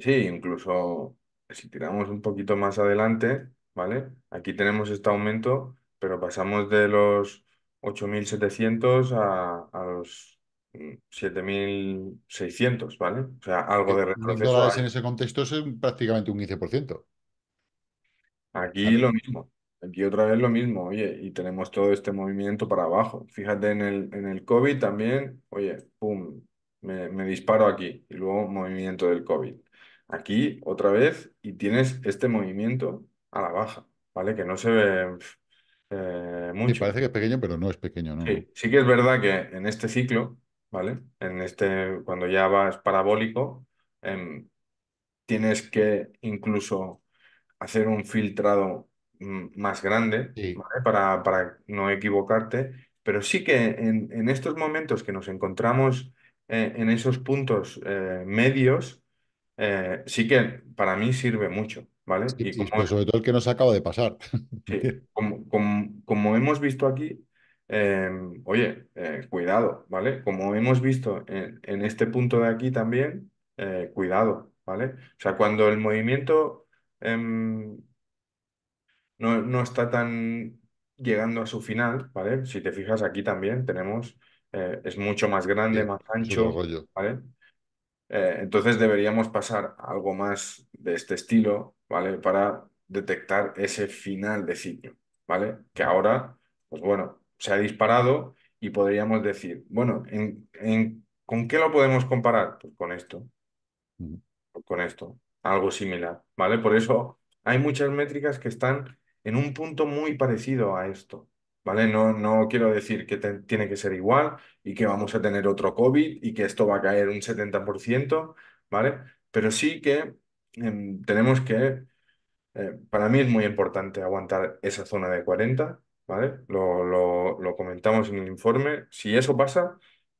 Sí, incluso si tiramos un poquito más adelante, ¿vale? Aquí tenemos este aumento, pero pasamos de los 8.700 a, a los 7.600, mm, ¿vale? O sea, algo de retroceso en ese contexto es em, prácticamente un 15%. Aquí lo mismo, aquí otra vez lo mismo, oye, y tenemos todo este movimiento para abajo. Fíjate en el, en el COVID también, oye, pum, me, me disparo aquí, y luego movimiento del COVID. Aquí otra vez y tienes este movimiento a la baja, ¿vale? Que no se ve eh, mucho. Sí, parece que es pequeño, pero no es pequeño, ¿no? Sí, sí que es verdad que en este ciclo, ¿vale? En este, cuando ya vas parabólico, em, tienes que incluso hacer un filtrado mm, más grande, ¿vale? Para, para, no equivocarte. Pero sí que en, estos momentos que nos encontramos eh, en esos puntos eh, medios, eh, sí que para mí sirve mucho, ¿vale? y sobre todo el que nos acaba de pasar. como, hemos visto aquí, em, oye, eh, cuidado, ¿vale? Como hemos visto en, este punto de aquí también, eh, cuidado, ¿vale? O sea, cuando el movimiento em, no, no, está tan llegando a su final, ¿vale? Si te fijas aquí también tenemos, es mucho más grande, más ancho, ¿vale? Eh, entonces deberíamos pasar algo más de este estilo, ¿vale? Para detectar ese final de ciclo, ¿vale? Que ahora, pues bueno, se ha disparado y podríamos decir, bueno, con qué lo podemos comparar? Pues con esto, con esto, algo similar, ¿vale? Por eso hay muchas métricas que están en un punto muy parecido a esto, no, no quiero decir que tiene que ser igual y que vamos a tener otro COVID y que esto va a caer un 70%, ¿vale? Pero sí que em, tenemos que, eh, para mí es muy importante aguantar esa zona de 40, ¿vale? Lo, comentamos en el informe. Si eso pasa,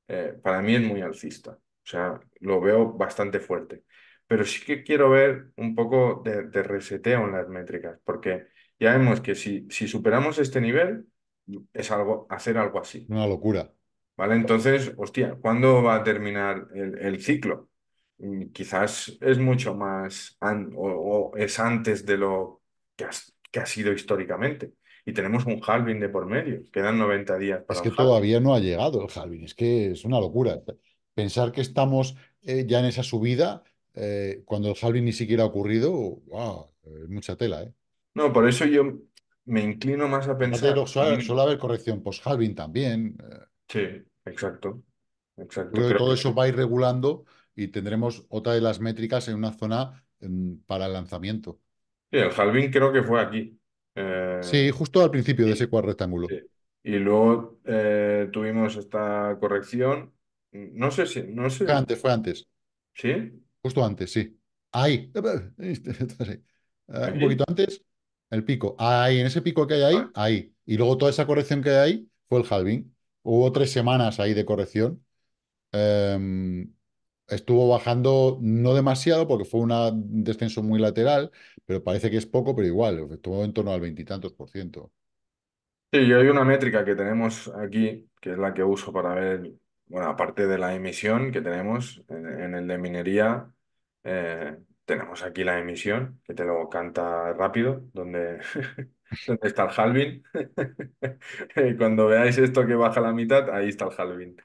eh, para mí es muy alcista, o sea, lo veo bastante fuerte. Pero sí que quiero ver un poco de, de reseteo en las métricas, porque ya vemos que si, si superamos este nivel, es algo, hacer algo así. Una locura. ¿Vale? Entonces, hostia, ¿cuándo va a terminar el, ciclo? Mm, quizás es mucho más o, es antes de lo que, ha sido históricamente. Y tenemos un halving de por medio, quedan 90 días. Para es que todavía no ha llegado el halving, es que es una locura. Pensar que estamos eh, ya en esa subida eh, cuando el halving ni siquiera ha ocurrido, wow, mucha tela, ¿eh? No, por eso yo me inclino más a pensar. suele, haber corrección post-halving también. Eh. Sí, exacto. todo eso va a ir regulando y tendremos otra de las métricas en una zona mm, para el lanzamiento. Sí, el halving creo que fue aquí. Eh, sí, justo al principio de ese cuadro rectángulo. Y luego eh, tuvimos esta corrección. No sé si. No sé. Fue antes, fue antes. ¿Sí? Justo antes, sí. Ahí. un poquito antes. El pico. Ahí, en ese pico que hay ahí, ah. ahí. Y luego toda esa corrección que hay ahí fue el halving. Hubo tres semanas ahí de corrección. Em, estuvo bajando no demasiado porque fue un descenso muy lateral, pero parece que es poco, pero igual, estuvo en torno al veintitantos por ciento. Sí, yo hay una métrica que tenemos aquí, que es la que uso para ver, bueno, aparte de la emisión que tenemos en, el de minería, eh, tenemos aquí la emisión, que te lo canta rápido, donde, donde está el halving. Cuando veáis esto que baja la mitad, ahí está el halving.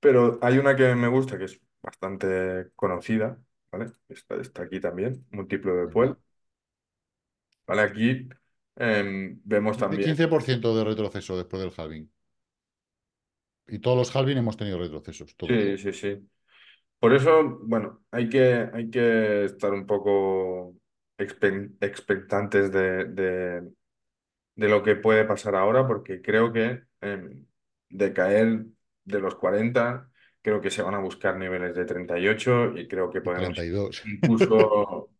Pero hay una que me gusta, que es bastante conocida, ¿vale? Está, está aquí también, múltiplo de Puel. ¿Vale? Aquí em, vemos también... 15% de retroceso después del halving. Y todos los halving hemos tenido retrocesos. Sí, sí, sí. Por eso, bueno, hay que, hay que estar un poco expectantes de, lo que puede pasar ahora, porque creo que em, de caer de los 40, creo que se van a buscar niveles de 38 y creo que podemos 32. incluso...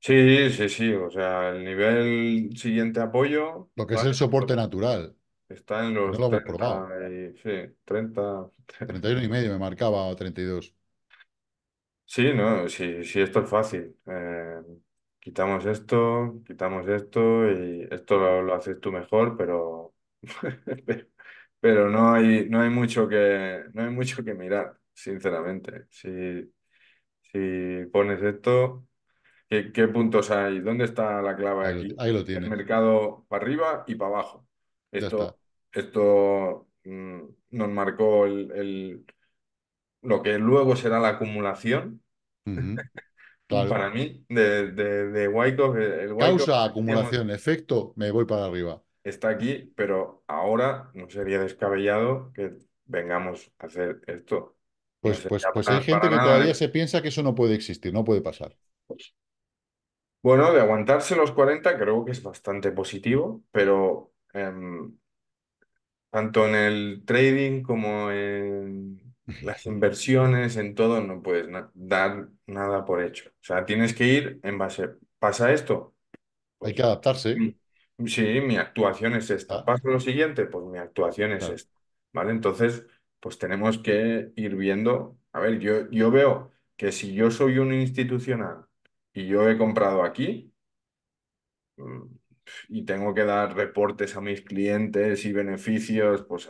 Sí, sí, sí, o sea, el nivel siguiente apoyo... Lo que es el soporte natural. Está en los 30, y- sí, 30, 31 y medio me marcaba o 32. Sí, no, sí, esto es fácil. Eh, quitamos esto, quitamos esto y esto lo, haces tú mejor, pero, pero no hay, no hay mucho que, no hay mucho que mirar, sinceramente. Si, pones esto, ¿qué, puntos hay? ¿Dónde está la clave Ahí lo, aquí? ahí lo El mercado para arriba y para abajo. Esto, esto mm, nos marcó el- lo que luego será la acumulación. para mí, de, de, Causa, acumulación, efecto, me voy para arriba. Está aquí, pero ahora no sería descabellado que vengamos a hacer esto. Pues, pues, pues, pues hay gente que todavía ¿eh? se piensa que eso no puede existir, no puede pasar. bueno, de aguantarse los 40 creo que es bastante positivo, pero em, tanto en el trading como en las inversiones en todo no puedes dar nada por hecho. O sea, tienes que ir en base, ¿pasa esto? Hay que adaptarse. Sí, mi actuación es esta. Ah. ¿Pasa lo siguiente? Pues mi actuación es esta. ¿Vale? Entonces, pues tenemos que ir viendo. A ver, yo, yo veo que si yo soy un institucional y yo he comprado aquí mm, y tengo que dar reportes a mis clientes y beneficios, pues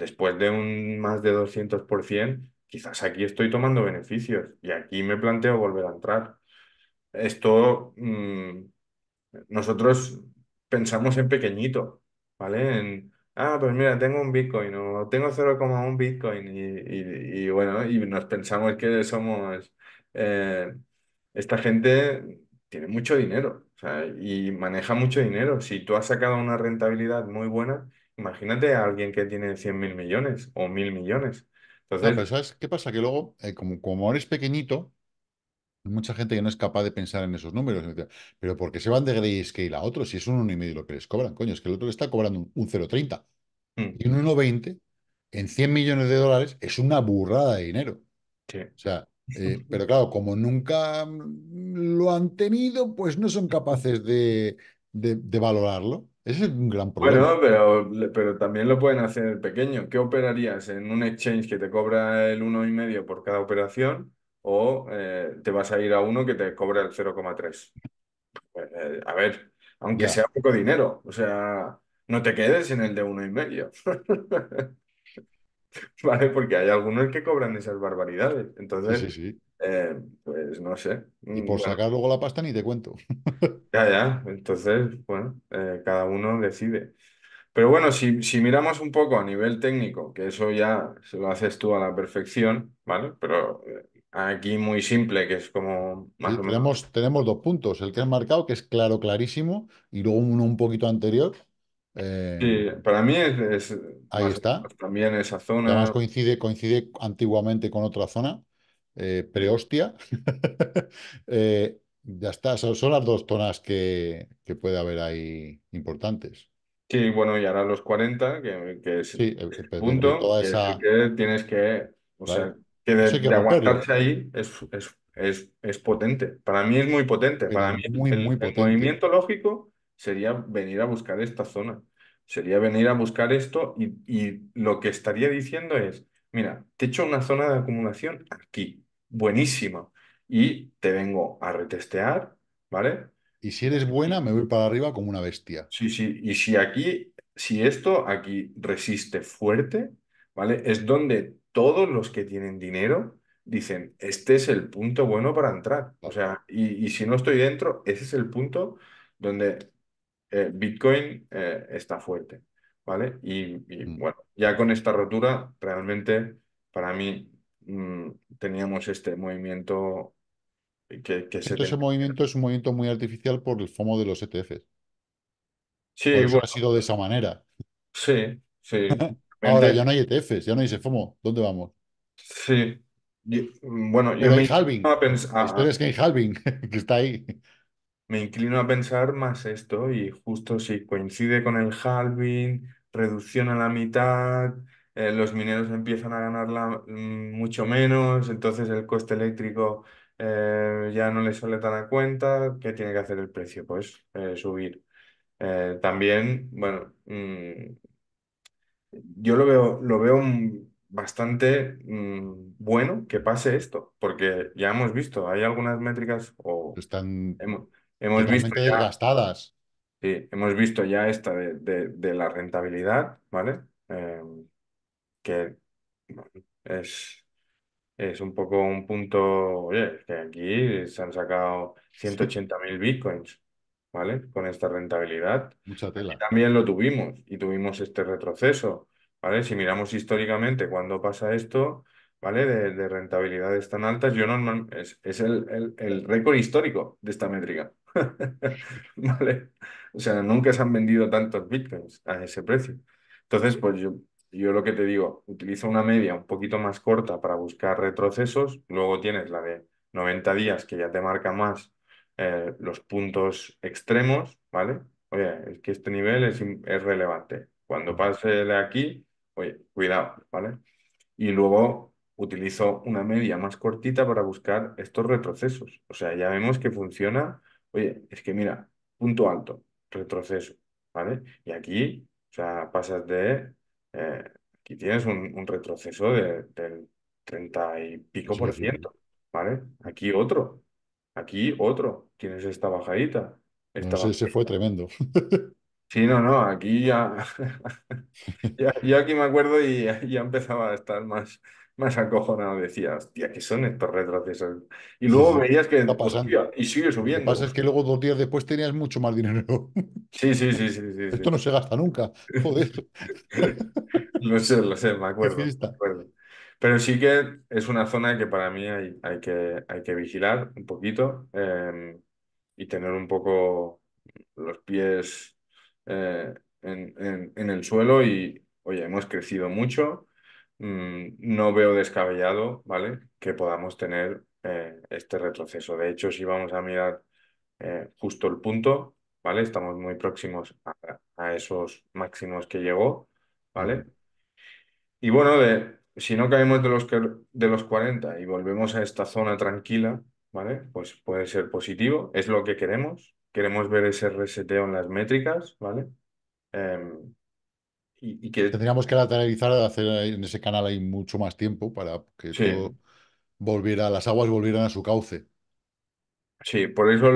después de un más de 200%, quizás aquí estoy tomando beneficios y aquí me planteo volver a entrar. Esto, mm, nosotros pensamos en pequeñito, ¿vale? En, ah, pues mira, tengo un Bitcoin o tengo 0,1 Bitcoin y, y, bueno, y nos pensamos que somos, eh, esta gente tiene mucho dinero o sea, y maneja mucho dinero. Si tú has sacado una rentabilidad muy buena, Imagínate a alguien que tiene 100 mil millones o mil millones. Entonces... qué pasa? Que luego, eh, como, como eres pequeñito, mucha gente que no es capaz de pensar en esos números. Pero porque se van de grayscale a otro si es un 1,5 lo que les cobran? Coño, es que el otro le está cobrando un, 0,30. Mm. Y un 1,20 en 100 millones de dólares es una burrada de dinero. O sea, eh, pero claro, como nunca mm, lo han tenido, pues no son capaces de, de valorarlo. Ese es un gran problema. Bueno, pero, también lo pueden hacer pequeño. ¿Qué operarías en un exchange que te cobra el 1,5 por cada operación o eh, te vas a ir a uno que te cobra el 0,3? Pues, eh, a ver, aunque sea poco dinero, o sea, no te quedes en el de 1,5. ¿Vale? Porque hay algunos que cobran esas barbaridades. Sí, sí, sí. Eh, pues no sé. Y mm, por sacar luego la pasta ni te cuento. ya, ya. Entonces, bueno, eh, cada uno decide. Pero bueno, si, miramos un poco a nivel técnico, que eso ya se lo haces tú a la perfección, ¿vale? Pero eh, aquí muy simple, que es como... Tenemos, dos puntos, el que has marcado, que es claro, clarísimo, y luego uno un poquito anterior. Sí, para mí es... ahí está. También esa zona... Además coincide, coincide antiguamente con otra zona eh, prehostia, eh, ya está, son, las dos zonas que, puede haber ahí importantes. Sí, bueno, y ahora los 40, que, es el, punto, tienes que, o sea, que aguantarse ahí es, potente. Para mí es muy potente. Para mí muy, el, muy potente. movimiento lógico sería venir a buscar esta zona sería venir a buscar esto y, y, lo que estaría diciendo es, mira, te echo una zona de acumulación aquí buenísima y te vengo a retestear, ¿vale? Y si eres buena, me voy para arriba como una bestia. Sí, sí, y si aquí, si esto aquí resiste fuerte, ¿vale? Es donde todos los que tienen dinero dicen, este es el punto bueno para entrar. O sea, y, si no estoy dentro, ese es el punto donde eh, Bitcoin eh, está fuerte, ¿vale? Y, mm. bueno, ya con esta rotura, realmente para mí Mm, teníamos este movimiento que, se... Ese movimiento es un movimiento muy artificial por el FOMO de los ETFs. Sí, ha sido de esa manera. Sí, sí. Ahora ya no hay ETFs, ya no hay ese FOMO. ¿Dónde vamos? Sí. Mm, bueno, yo me halving. que hay halving, que está ahí. Me inclino a pensar más esto y justo si coincide con el halving, reducción a la mitad, eh, los mineros empiezan a ganarla mm, mucho menos, entonces el coste eléctrico eh, ya no les sale tan a cuenta. ¿Qué tiene que hacer el precio? Pues eh, subir. también, bueno, mm, yo lo veo, lo veo bastante mm, bueno que pase esto, porque ya hemos visto, hay algunas métricas o... Están hemos, hemos visto ya, Sí, hemos visto ya esta de, la rentabilidad, ¿vale? que es, es un poco un punto, oye, que aquí se han sacado 180.000 bitcoins, ¿vale? Con esta rentabilidad. mucha Y también lo tuvimos, y tuvimos este retroceso, ¿vale? Si miramos históricamente cuando pasa esto, ¿vale? De, de rentabilidades tan altas, yo no es, el, el récord histórico de esta métrica, ¿vale? O sea, nunca se han vendido tantos bitcoins a ese precio. Entonces, pues yo, yo lo que te digo, utilizo una media un poquito más corta para buscar retrocesos, luego tienes la de 90 días que ya te marca más eh, los puntos extremos, ¿vale? Oye, es que este nivel es, es relevante. Cuando pase de aquí, oye, cuidado, ¿vale? Y luego utilizo una media más cortita para buscar estos retrocesos. O sea, ya vemos que funciona. Oye, es que mira, punto alto, retroceso, ¿vale? Y aquí, o sea, pasas de eh, aquí tienes un, retroceso del 30 y pico por ciento, ¿vale? Aquí otro, aquí otro, tienes esta bajadita. Esta se fue tremendo. Sí, no, no, aquí ya, ya, yo aquí me acuerdo y ya empezaba a estar más, más acojonado Decías, hostia, ¿qué son estos retratos? Y luego veías que y sigue subiendo. Lo que pasa es que luego dos días después tenías mucho más dinero. Sí, sí, sí, sí. Esto no se gasta nunca, joder. lo sé, lo sé, me acuerdo, Pero sí que es una zona que para mí hay, que, hay que vigilar un poquito em, y tener un poco los pies eh, en, en el suelo y, oye, hemos crecido mucho Mm, no veo descabellado, ¿vale? Que podamos tener eh, este retroceso. De hecho, si vamos a mirar eh, justo el punto, ¿vale? Estamos muy próximos a, esos máximos que llegó, ¿vale? Y bueno, si no caemos de los, de los 40 y volvemos a esta zona tranquila, ¿vale? Pues puede ser positivo, es lo que queremos. Queremos ver ese reseteo en las métricas, ¿vale? Em, que tendríamos que lateralizar, hacer en ese canal hay mucho más tiempo para que eso volviera, las aguas volvieran a su cauce. Sí, por eso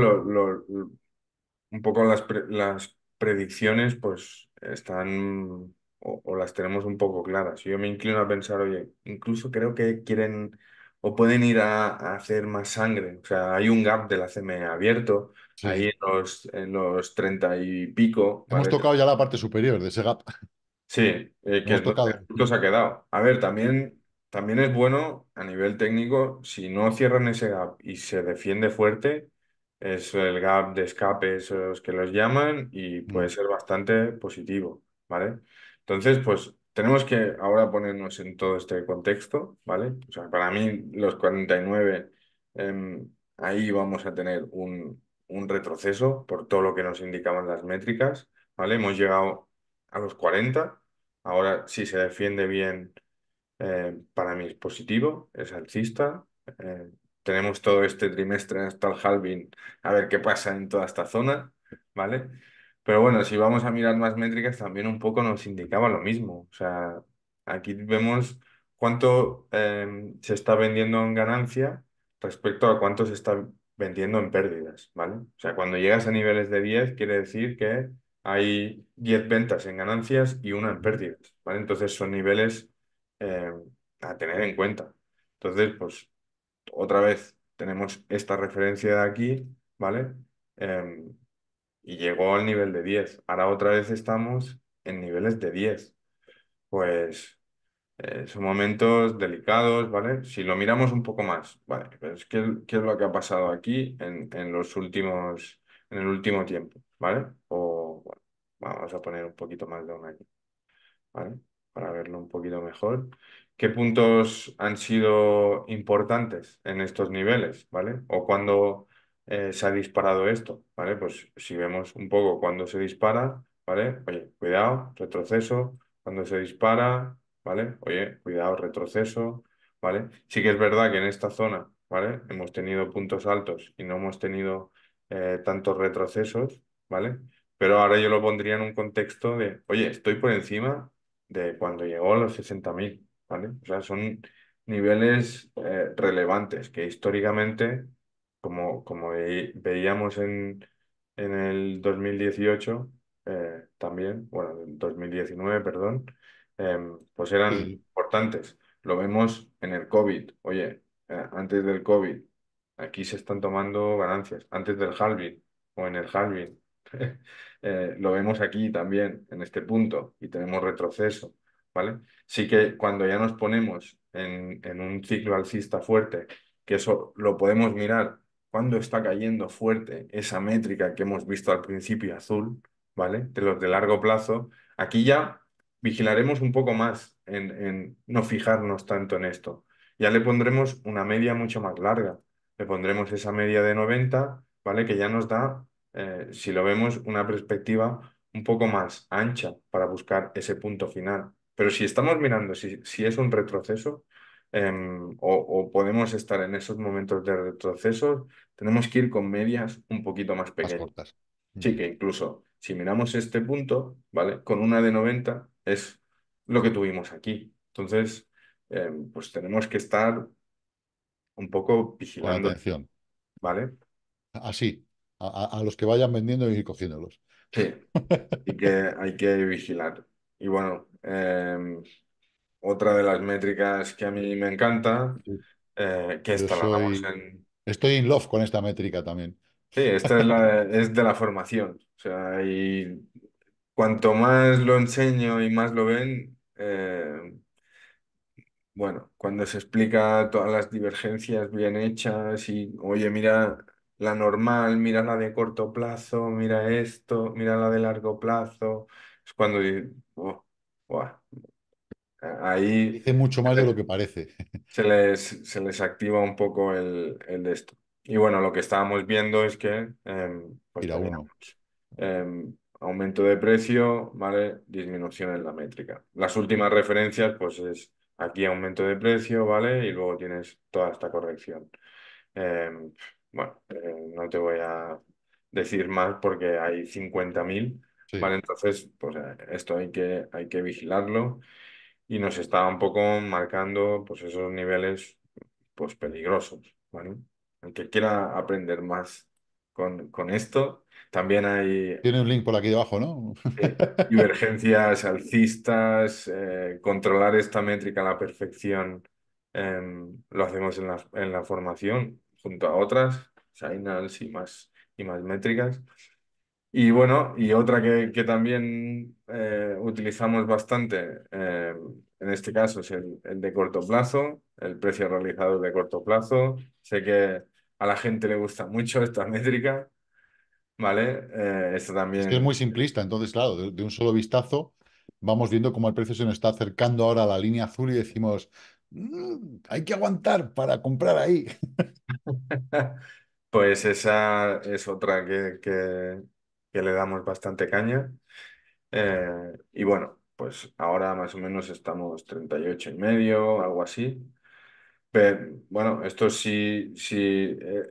un poco las, las predicciones pues están o, las tenemos un poco claras. Yo me inclino a pensar, oye, incluso creo que quieren o pueden ir a, hacer más sangre. O sea, hay un gap de la CME abierto, ahí en los, en los 30 y pico. Hemos tocado ya la parte superior de ese gap. Sí, que es ha quedado. A ver, también, también es bueno a nivel técnico, si no cierran ese gap y se defiende fuerte, es el gap de escape, esos que los llaman, y mm. puede ser bastante positivo, ¿vale? Entonces, pues tenemos que ahora ponernos en todo este contexto, ¿vale? O sea, para mí los 49, em, ahí vamos a tener un, un retroceso por todo lo que nos indicaban las métricas, ¿vale? Hemos llegado a los 40. Ahora, si se defiende bien, eh, para mí es positivo, es alcista. Eh, tenemos todo este trimestre hasta el halving a ver qué pasa en toda esta zona, ¿vale? Pero bueno, si vamos a mirar más métricas, también un poco nos indicaba lo mismo. O sea, aquí vemos cuánto eh, se está vendiendo en ganancia respecto a cuánto se está vendiendo en pérdidas, ¿vale? O sea, cuando llegas a niveles de 10, quiere decir que hay 10 ventas en ganancias y una en pérdidas, ¿vale? Entonces son niveles eh, a tener en cuenta. Entonces, pues otra vez tenemos esta referencia de aquí, ¿vale? Em, y llegó al nivel de 10. Ahora otra vez estamos en niveles de 10. Pues eh, son momentos delicados, ¿vale? Si lo miramos un poco más, ¿vale? ¿qué es lo que ha pasado aquí en, en los últimos, en el último tiempo, ¿vale? O Vamos a poner un poquito más de un año, ¿vale? Para verlo un poquito mejor. ¿Qué puntos han sido importantes en estos niveles, ¿vale? O cuando eh, se ha disparado esto, ¿vale? Pues si vemos un poco cuando se dispara, ¿vale? Oye, cuidado, retroceso, cuando se dispara, ¿vale? Oye, cuidado, retroceso, ¿vale? Sí que es verdad que en esta zona, ¿vale? Hemos tenido puntos altos y no hemos tenido eh, tantos retrocesos, ¿vale? Pero ahora yo lo pondría en un contexto de, oye, estoy por encima de cuando llegó a los 60.000, ¿vale? O sea, son niveles eh, relevantes que históricamente, como, como veíamos en, en el 2018, eh, también, bueno, en 2019, perdón, em, pues eran importantes. Lo vemos en el COVID. Oye, eh, antes del COVID, aquí se están tomando ganancias. Antes del halving o en el halving, Eh, lo vemos aquí también, en este punto, y tenemos retroceso, ¿vale? Sí que cuando ya nos ponemos en, un ciclo alcista fuerte, que eso lo podemos mirar cuando está cayendo fuerte esa métrica que hemos visto al principio azul, ¿vale? De los de largo plazo, aquí ya vigilaremos un poco más en, en no fijarnos tanto en esto. Ya le pondremos una media mucho más larga, le pondremos esa media de 90, ¿vale? Que ya nos da eh, si lo vemos, una perspectiva un poco más ancha para buscar ese punto final. Pero si estamos mirando si, es un retroceso em, o, podemos estar en esos momentos de retroceso, tenemos que ir con medias un poquito más pequeñas. sí, que incluso si miramos este punto, ¿vale? Con una de 90 es lo que tuvimos aquí. Entonces, em, pues tenemos que estar un poco vigilando. atención. ¿Vale? Así, a, los que vayan vendiendo y cogiéndolos. Sí, y que hay que vigilar. Y bueno, em, otra de las métricas que a mí me encanta, eh, que esta la en... Estoy in love con esta métrica también. Sí, esta es, de la formación. O sea, y cuanto más lo enseño y más lo ven, em, bueno, cuando se explica todas las divergencias bien hechas y, oye, mira, la normal, mira la de corto plazo, mira esto, mira la de largo plazo. Es cuando oh, ahí dice mucho más de lo que parece. Se les, se les activa un poco el, el esto. Y bueno, lo que estábamos viendo es que em, pues em, aumento de precio, ¿vale? Disminución en la métrica. Las últimas referencias, pues es aquí aumento de precio, ¿vale? Y luego tienes toda esta corrección. Em, bueno, eh, no te voy a decir más porque hay 50.000, ¿vale? Entonces, pues eh, esto hay que, hay que vigilarlo y nos está un poco marcando pues esos niveles pues peligrosos, ¿vale? El que quiera aprender más con, esto, también hay... Tiene un link por aquí debajo, ¿no? divergencias alcistas, eh, controlar esta métrica a la perfección, em, lo hacemos en la, en la formación, junto a otras, Signals y más, y más métricas. Y bueno, y otra que, también eh, utilizamos bastante, eh, en este caso es el, de corto plazo, el precio realizado de corto plazo. Sé que a la gente le gusta mucho esta métrica, ¿vale? Eh, también... Es que es muy simplista, entonces, claro, de, de un solo vistazo vamos viendo cómo el precio se nos está acercando ahora a la línea azul y decimos, Mm, hay que aguantar para comprar ahí. Pues esa es otra que, que, le damos bastante caña. Eh, y bueno, pues ahora más o menos estamos 38 y medio, algo así. Pero bueno, esto sí, sí eh,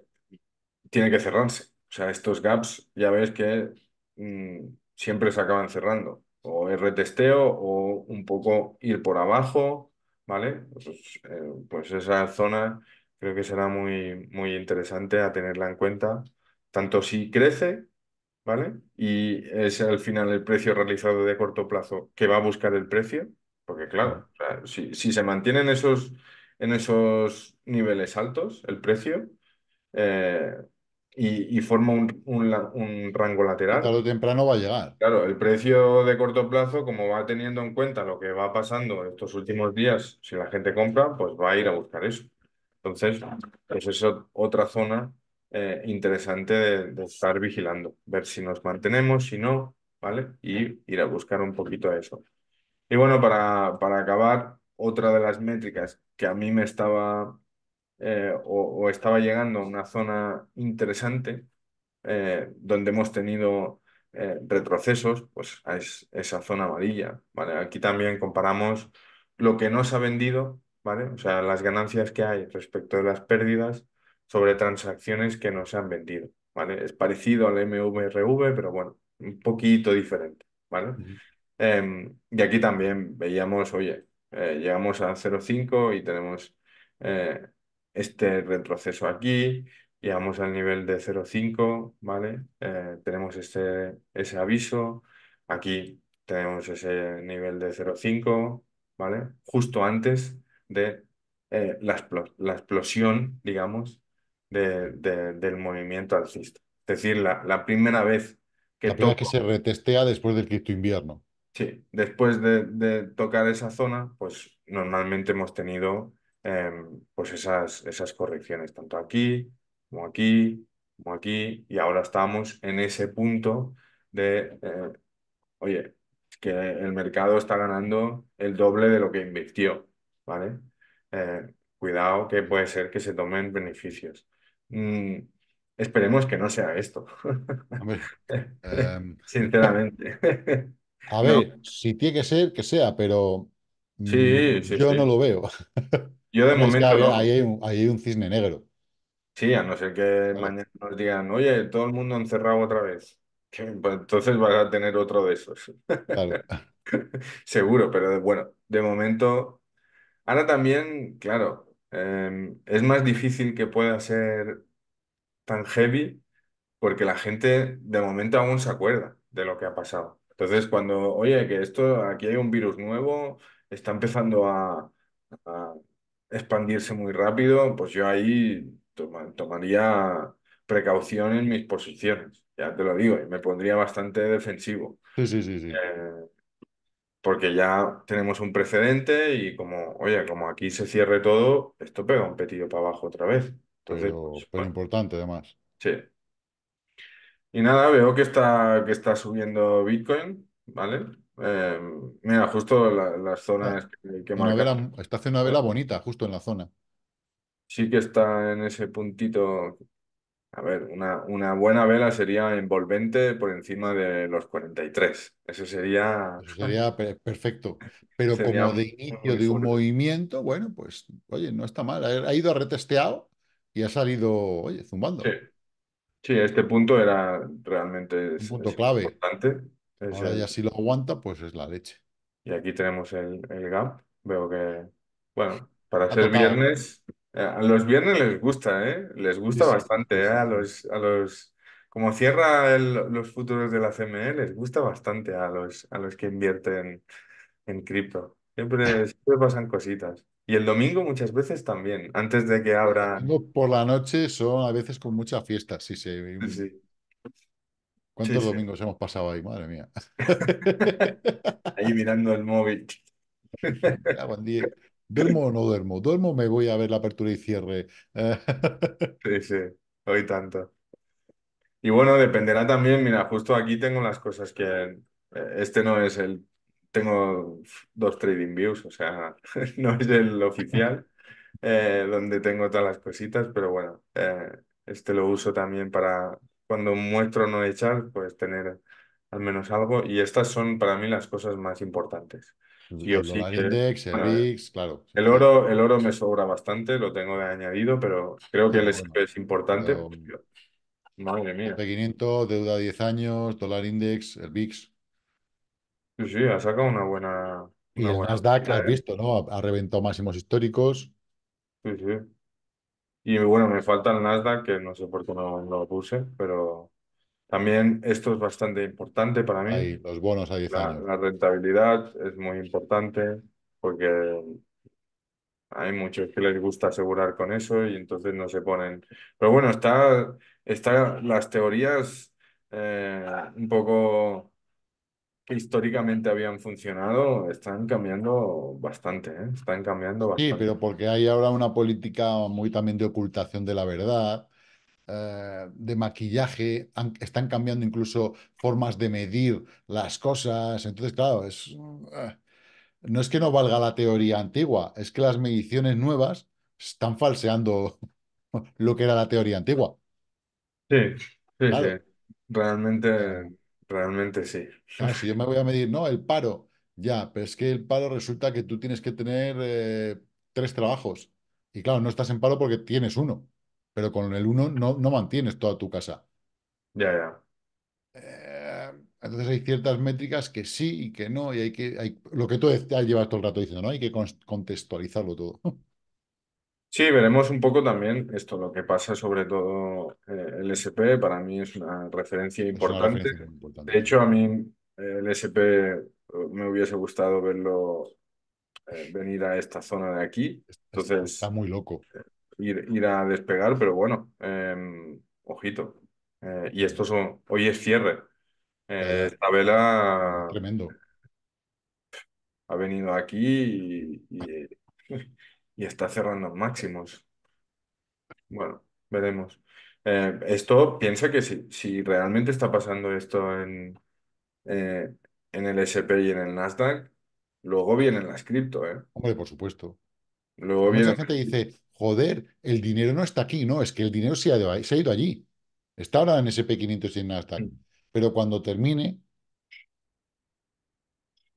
tiene que cerrarse. O sea, estos gaps ya ves que mm, siempre se acaban cerrando. O el retesteo o un poco ir por abajo ¿vale? Pues, eh, pues esa zona creo que será muy, muy interesante a tenerla en cuenta, tanto si crece, ¿vale? Y es al final el precio realizado de corto plazo que va a buscar el precio, porque claro, si, se mantienen esos, en esos niveles altos el precio, eh, y, forma un, rango lateral. Tarde temprano va a llegar. Claro, el precio de corto plazo, como va teniendo en cuenta lo que va pasando estos últimos días, si la gente compra, pues va a ir a buscar eso. Entonces, pues es otra zona eh, interesante de, estar vigilando, ver si nos mantenemos, si no, ¿vale? Y ir a buscar un poquito a eso. Y bueno, para, para acabar, otra de las métricas que a mí me estaba eh, o, estaba llegando a una zona interesante eh, donde hemos tenido eh, retrocesos, pues es esa zona amarilla, ¿vale? Aquí también comparamos lo que no se ha vendido, ¿vale? O sea, las ganancias que hay respecto de las pérdidas sobre transacciones que no se han vendido, ¿vale? Es parecido al MVRV, pero bueno, un poquito diferente, ¿vale? Em, y aquí también veíamos, oye, llegamos a 0,5 y tenemos este retroceso aquí, llegamos al nivel de 0,5, ¿vale? Eh, tenemos este, ese aviso, aquí tenemos ese nivel de 0,5, ¿vale? Justo antes de eh, la, explosión, digamos, del movimiento alcista. Es decir, la, primera vez que... La primera que se retestea después del cripto invierno. Sí, después de, de tocar esa zona, pues normalmente hemos tenido Em, pues esas, esas correcciones, tanto aquí como aquí, como aquí, y ahora estamos en ese punto de, eh, oye, que el mercado está ganando el doble de lo que invirtió, ¿vale? Eh, cuidado que puede ser que se tomen beneficios. Mm, esperemos que no sea esto. Em, Sinceramente. A ver, si tiene que ser, que sea, pero yo no lo veo. Yo de momento ahí hay un, cisne negro. Sí, a no ser que mañana nos digan, oye, todo el mundo encerrado otra vez. Pues, entonces vas a tener otro de esos. Seguro, pero bueno, de momento. Ahora también, claro, em, es más difícil que pueda ser tan heavy porque la gente de momento aún se acuerda de lo que ha pasado. Entonces, cuando, oye, que esto, aquí hay un virus nuevo, está empezando a- expandirse muy rápido, pues yo ahí tomaría precaución en mis posiciones, ya te lo digo, y me pondría bastante defensivo. Sí, sí, sí. sí. Eh, porque ya tenemos un precedente y como, oye, como aquí se cierre todo, esto pega un petido para abajo otra vez. Entonces, pero, pues, importante además. Sí. Y nada, veo que está, que está subiendo Bitcoin, ¿vale? Eh, mira, justo las zonas ah, que, que Está haciendo una vela bonita, justo en la zona. Sí que está en ese puntito. A ver, una, una buena vela sería envolvente por encima de los 43. Eso sería. sería perfecto. Pero como de inicio de un movimiento, bueno, pues, oye, no está mal. Ha ido a retesteado y ha salido, oye, zumbando. Sí. este punto era realmente un punto clave y Ahora lo aguanta, pues es la leche. Y aquí tenemos el, el gap. Veo que, bueno, para hacer viernes, eh, a los viernes les gusta, ¿eh? Les gusta bastante, ¿eh? A los, a los, como cierra los futuros de la CME, les gusta bastante a los, a los que invierten en cripto. Siempre, pasan cositas. Y el domingo muchas veces también, antes de que abra... por la noche son a veces con mucha fiesta. Sí, Sí. ¿Cuántos domingos hemos pasado ahí? Madre mía. ahí mirando el móvil. ¿Duermo o no duermo? ¿Duermo me voy a ver la apertura y cierre? sí, sí, hoy tanto. Y bueno, dependerá también, mira, justo aquí tengo las cosas que... Eh, este no es el... Tengo dos trading views, o sea, no es el oficial, eh, donde tengo todas las cositas, pero bueno, eh, este lo uso también para cuando muestro no echar, pues tener al menos algo. Y estas son para mí las cosas más importantes. Pues el el claro. El oro, el oro me sobra bastante, lo tengo añadido, pero creo que el es importante. madre mía. 500 deuda 10 años, dólar index, el VIX. Sí, sí, ha sacado una buena. y has ¿eh? visto, ¿no? ha reventado máximos históricos. Sí, sí. Y bueno, me falta el Nasdaq, que no sé por qué no, lo puse, pero también esto es bastante importante para mí. Ahí, los bonos a 10 la, rentabilidad es muy importante porque hay muchos que les gusta asegurar con eso y entonces no se ponen. Pero bueno, están está las teorías eh, un poco históricamente habían funcionado están cambiando bastante, ¿eh? están cambiando bastante. Sí, pero porque hay ahora una política muy también de ocultación de la verdad, eh, de maquillaje, están cambiando incluso formas de medir las cosas, entonces claro, es, eh, no es que no valga la teoría antigua, es que las mediciones nuevas están falseando lo que era la teoría antigua. Sí, sí, sí. Realmente Realmente sí. si yo me voy a medir, no, el paro, ya, pero es que el paro resulta que tú tienes que tener eh, tres trabajos. Y claro, no estás en paro porque tienes uno, pero con el uno no, no mantienes toda tu casa. Ya, ya. Eh, entonces hay ciertas métricas que sí y que no, y hay que, hay, lo que tú llevas todo el rato diciendo, ¿no? Hay que contextualizarlo todo. Sí, veremos un poco también esto, lo que pasa sobre todo eh, el SP, para mí es una referencia importante. De hecho, a mí eh, el SP eh, me hubiese gustado verlo venir a esta zona de aquí, entonces Está muy loco. ir, a despegar, pero bueno, em, ojito. y estos son, hoy es cierre. esta vela tremendo. ha venido aquí y- y está cerrando máximos. Bueno, veremos. Eh, esto piensa que si, si realmente está pasando esto en, eh, en el S&P y en el Nasdaq, luego viene la cripto, ¿eh? Hombre, por supuesto. Luego Mucha gente dice, joder, el dinero no está aquí. No, es que el dinero se ha, se ha ido allí. Está ahora en SP500 y en Nasdaq. Mm. Pero cuando termine,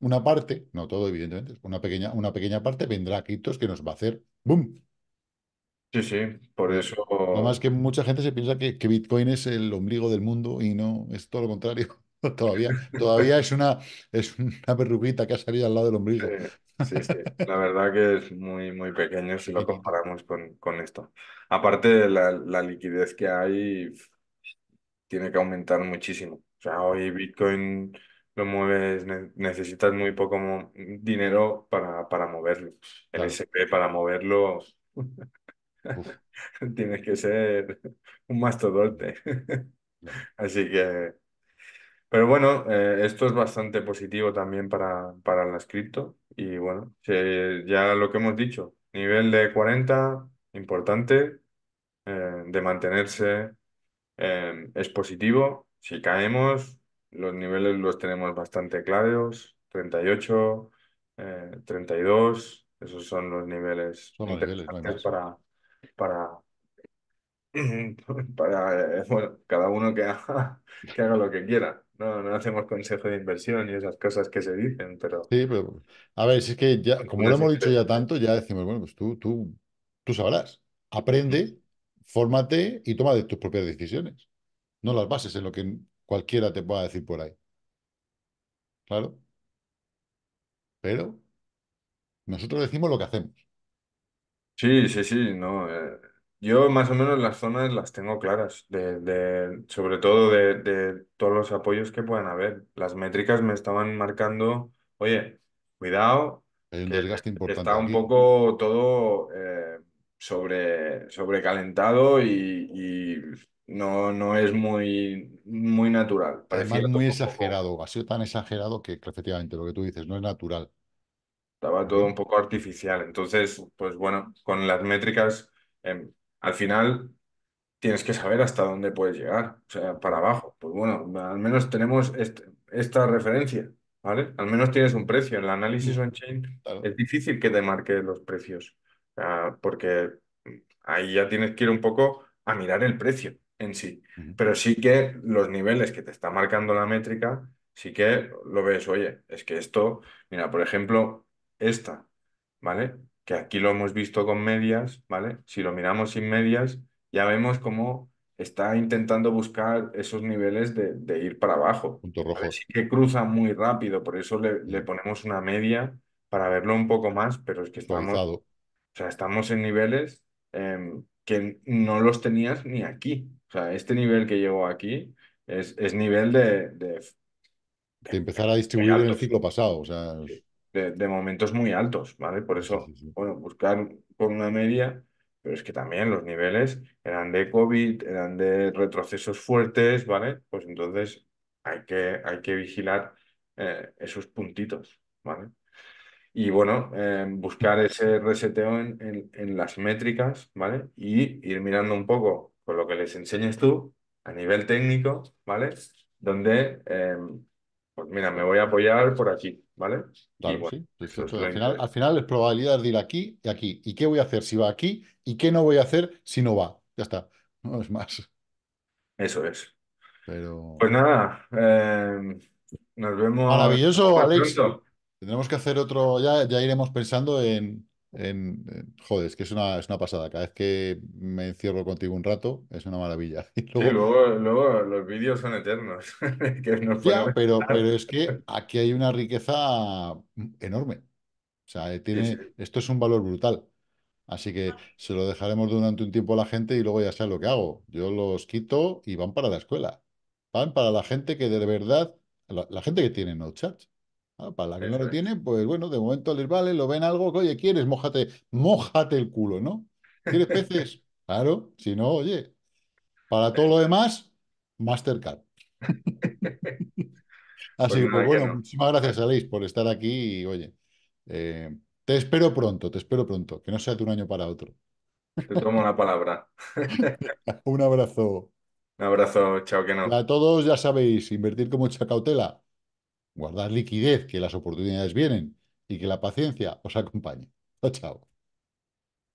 una parte, no todo, evidentemente, una pequeña, parte vendrá a criptos que nos va a hacer ¡boom! Sí, sí, por eh, eso. Además que mucha gente se piensa que, Bitcoin es el ombligo del mundo y no, es todo lo contrario. Todavía, es una, es perruquita que ha salido al lado del ombligo. Sí, sí, La verdad que es muy, muy pequeño si lo comparamos con, esto. Aparte, de la liquidez que hay tiene que aumentar muchísimo. O sea, hoy Bitcoin lo mueves, necesitas muy poco dinero para, para moverlo. El SP para moverlo tienes que ser un mastodonte. Así que, pero bueno, eh, esto es bastante positivo también para, para las cripto. Y bueno, ya lo que hemos dicho, nivel de 40, importante, eh, de mantenerse eh, es positivo. Si caemos, los niveles los tenemos bastante claros, 38, 32, eh, esos son los niveles, para, para, para eh, cada uno que haga, que haga lo que quiera. No, no hacemos consejo de inversión y esas cosas que se dicen, pero... Sí, pero a ver, si es que ya, pues como lo hemos dicho ya tanto, ya decimos, bueno, pues tú, tú, tú sabrás, aprende, fórmate y toma tus propias decisiones. No las bases en lo que cualquiera te pueda decir por ahí. Claro. Pero nosotros decimos lo que hacemos. Sí, sí, sí, no. Eh, yo más o menos las zonas las tengo claras, de, sobre todo de, todos los apoyos que puedan haber. Las métricas me estaban marcando, oye, cuidado, Hay un desgaste importante está un poco todo eh, sobre, sobrecalentado y, no, no es muy, muy natural. Es muy exagerado. Ha sido tan exagerado que, efectivamente lo que tú dices no es natural. Estaba todo un poco artificial. Entonces, pues bueno, con las métricas, em, al final tienes que saber hasta dónde puedes llegar, o sea, para abajo. Pues bueno, al menos tenemos esta referencia, ¿vale? Al menos tienes un precio. En el análisis mm, on-chain es difícil que te marque los precios, porque ahí ya tienes que ir un poco a mirar el precio en sí. Pero sí que los niveles que te está marcando la métrica, sí que lo ves, oye, es que esto, mira, por ejemplo, esta, ¿vale? Que aquí lo hemos visto con medias, ¿vale? Si lo miramos sin medias, ya vemos cómo está intentando buscar esos niveles de, ir para abajo. Punto rojo. que cruza muy rápido, por eso le, ponemos una media para verlo un poco más, pero es que estamos, o sea, estamos en niveles em, que no los tenías ni aquí. O sea, este nivel que llegó aquí es, nivel de, de, empezar a distribuir en el ciclo pasado, o sea... De, momentos muy altos, ¿vale? Por eso, bueno, buscar por una media, pero es que también los niveles eran de COVID, eran de retrocesos fuertes, ¿vale? Pues entonces hay que, hay que vigilar eh, esos puntitos, ¿vale? Y bueno, eh, buscar ese reseteo en, las métricas, ¿vale? Y ir mirando un poco por lo que les enseñes tú a nivel técnico, ¿vale? Donde, em, pues mira, me voy a apoyar por aquí, ¿vale? Pues al, final, es probabilidad de ir aquí y aquí. ¿Y qué voy a hacer si va aquí? ¿Y qué no voy a hacer si no va? Ya está, no es más. Eso es. Pues nada, em, nos vemos. Maravilloso, Alex. Tendremos que hacer otro, ya iremos pensando en, joder, es que es una, es una pasada. Cada vez que me encierro contigo un rato, es una maravilla. luego... los vídeos son eternos. pero, pero es que aquí hay una riqueza mm, enorme. O sea, eh, tiene, esto es un valor brutal. Así que se lo dejaremos durante un tiempo a la gente y luego ya sea lo que hago. Yo los quito y van para la escuela. Van para la gente que de verdad, la, gente que tiene no Ah, para la que no lo tiene, pues bueno, de momento les vale, lo ven algo, oye, ¿quieres? mojate el culo, ¿no? ¿Quieres peces? Claro, si no, oye, para todo lo demás, Mastercard. Así pues que, pues, bueno, muchísimas gracias, Alex, por estar aquí y, oye, eh, te espero pronto, te espero pronto, que no sea de un año para otro. Te tomo la palabra. un abrazo. Un abrazo, chao que no. A todos ya sabéis, invertir con mucha cautela Guardad liquidez, que las oportunidades vienen y que la paciencia os acompañe. Chao, chao.